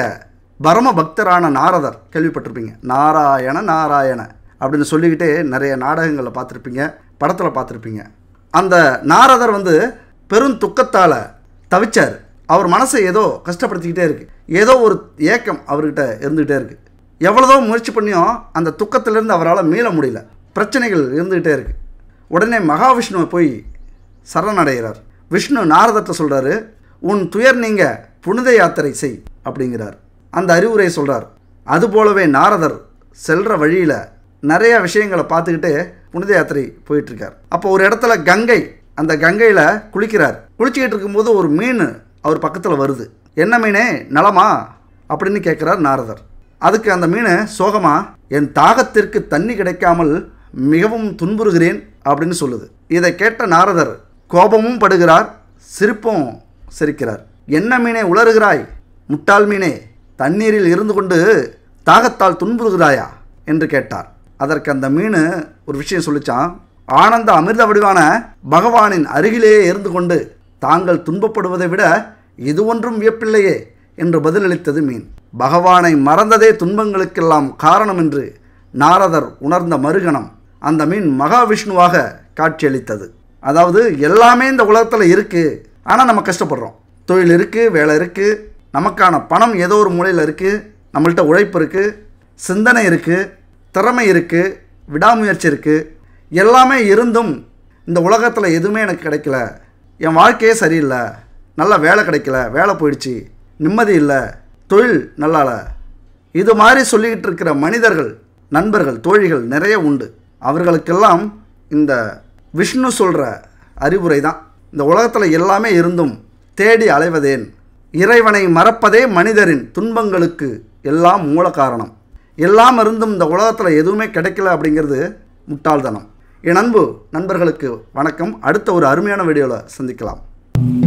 பரம பக்தரான நாரதர் கேள்விப்பட்டிருப்பீங்க நாராயண நாராயண அப்படின்னு சொல்லிக்கிட்டே நிறைய நாடகங்களில் பார்த்துருப்பீங்க படத்தில் பார்த்துருப்பீங்க அந்த நாரதர் வந்து பெரும் துக்கத்தால் தவிச்சார் அவர் மனசை ஏதோ கஷ்டப்படுத்திக்கிட்டே இருக்குது ஏதோ ஒரு ஏக்கம் அவர்கிட்ட இருந்துக்கிட்டே இருக்குது எவ்வளோதோ முயற்சி பண்ணியும் அந்த துக்கத்திலேருந்து அவரால் மீள முடியல பிரச்சனைகள் இருந்துக்கிட்டே இருக்குது உடனே மகாவிஷ்ணுவை போய் சரணடைகிறார் விஷ்ணு நாரதத்தை சொல்கிறாரு உன் துயர் நீங்க புனித யாத்திரை செய் அப்படிங்கிறார் அந்த அறிவுரை சொல்கிறார் அதுபோலவே நாரதர் செல்கிற வழியில் நிறைய விஷயங்களை பார்த்துக்கிட்டே புனித யாத்திரை போயிட்டுருக்கார் அப்போ ஒரு இடத்துல கங்கை அந்த கங்கையில் குளிக்கிறார் குளிச்சுக்கிட்டு இருக்கும்போது ஒரு மீன் அவர் பக்கத்தில் வருது என்ன மீனே நலமா அப்படின்னு கேட்குறார் நாரதர் அதுக்கு அந்த மீன் சோகமாக என் தாகத்திற்கு தண்ணி கிடைக்காமல் மிகவும் துன்புறுகிறேன் அப்படின்னு சொல்லுது இதை கேட்ட நாரதர் கோபமும் படுகிறார் சிரிப்பும் சிரிக்கிறார் என்ன மீனே உளறுகிறாய் முட்டாள் மீனே தண்ணீரில் இருந்து கொண்டு தாகத்தால் துன்புறுகிறாயா என்று கேட்டார் அதற்கு அந்த மீன் ஒரு விஷயம் சொல்லிச்சான் ஆனந்த அமிர்த வடிவான பகவானின் அருகிலேயே இருந்து கொண்டு தாங்கள் துன்பப்படுவதை விட இது ஒன்றும் வியப்பில்லையே என்று பதிலளித்தது மீன் பகவானை மறந்ததே துன்பங்களுக்கெல்லாம் காரணம் என்று நாரதர் உணர்ந்த மறுகணம் அந்த மீன் மகாவிஷ்ணுவாக காட்சியளித்தது அதாவது எல்லாமே இந்த உலகத்தில் இருக்குது ஆனால் நம்ம கஷ்டப்படுறோம் தொழில் இருக்குது வேலை இருக்குது நமக்கான பணம் ஏதோ ஒரு மூலையில் இருக்குது நம்மள்கிட்ட உழைப்பு இருக்குது சிந்தனை இருக்குது திறமை இருக்குது விடாமுயற்சி இருக்குது எல்லாமே இருந்தும் இந்த உலகத்தில் எதுவுமே எனக்கு கிடைக்கல என் வாழ்க்கையே சரியில்லை நல்ல வேலை கிடைக்கல வேலை போயிடுச்சு நிம்மதி இல்லை தொழில் நல்லால இது மாதிரி சொல்லிக்கிட்டு இருக்கிற மனிதர்கள் நண்பர்கள் தோழிகள் நிறைய உண்டு அவர்களுக்கெல்லாம் இந்த விஷ்ணு சொல்கிற அறிவுரை தான் இந்த உலகத்தில் எல்லாமே இருந்தும் தேடி அலைவதேன் இறைவனை மறப்பதே மனிதரின் துன்பங்களுக்கு எல்லாம் மூல காரணம் எல்லாம் இருந்தும் இந்த உலகத்தில் எதுவுமே கிடைக்கல அப்படிங்கிறது முட்டாள்தனம் என் அன்பு நண்பர்களுக்கு வணக்கம் அடுத்த ஒரு அருமையான வீடியோவில் சந்திக்கலாம்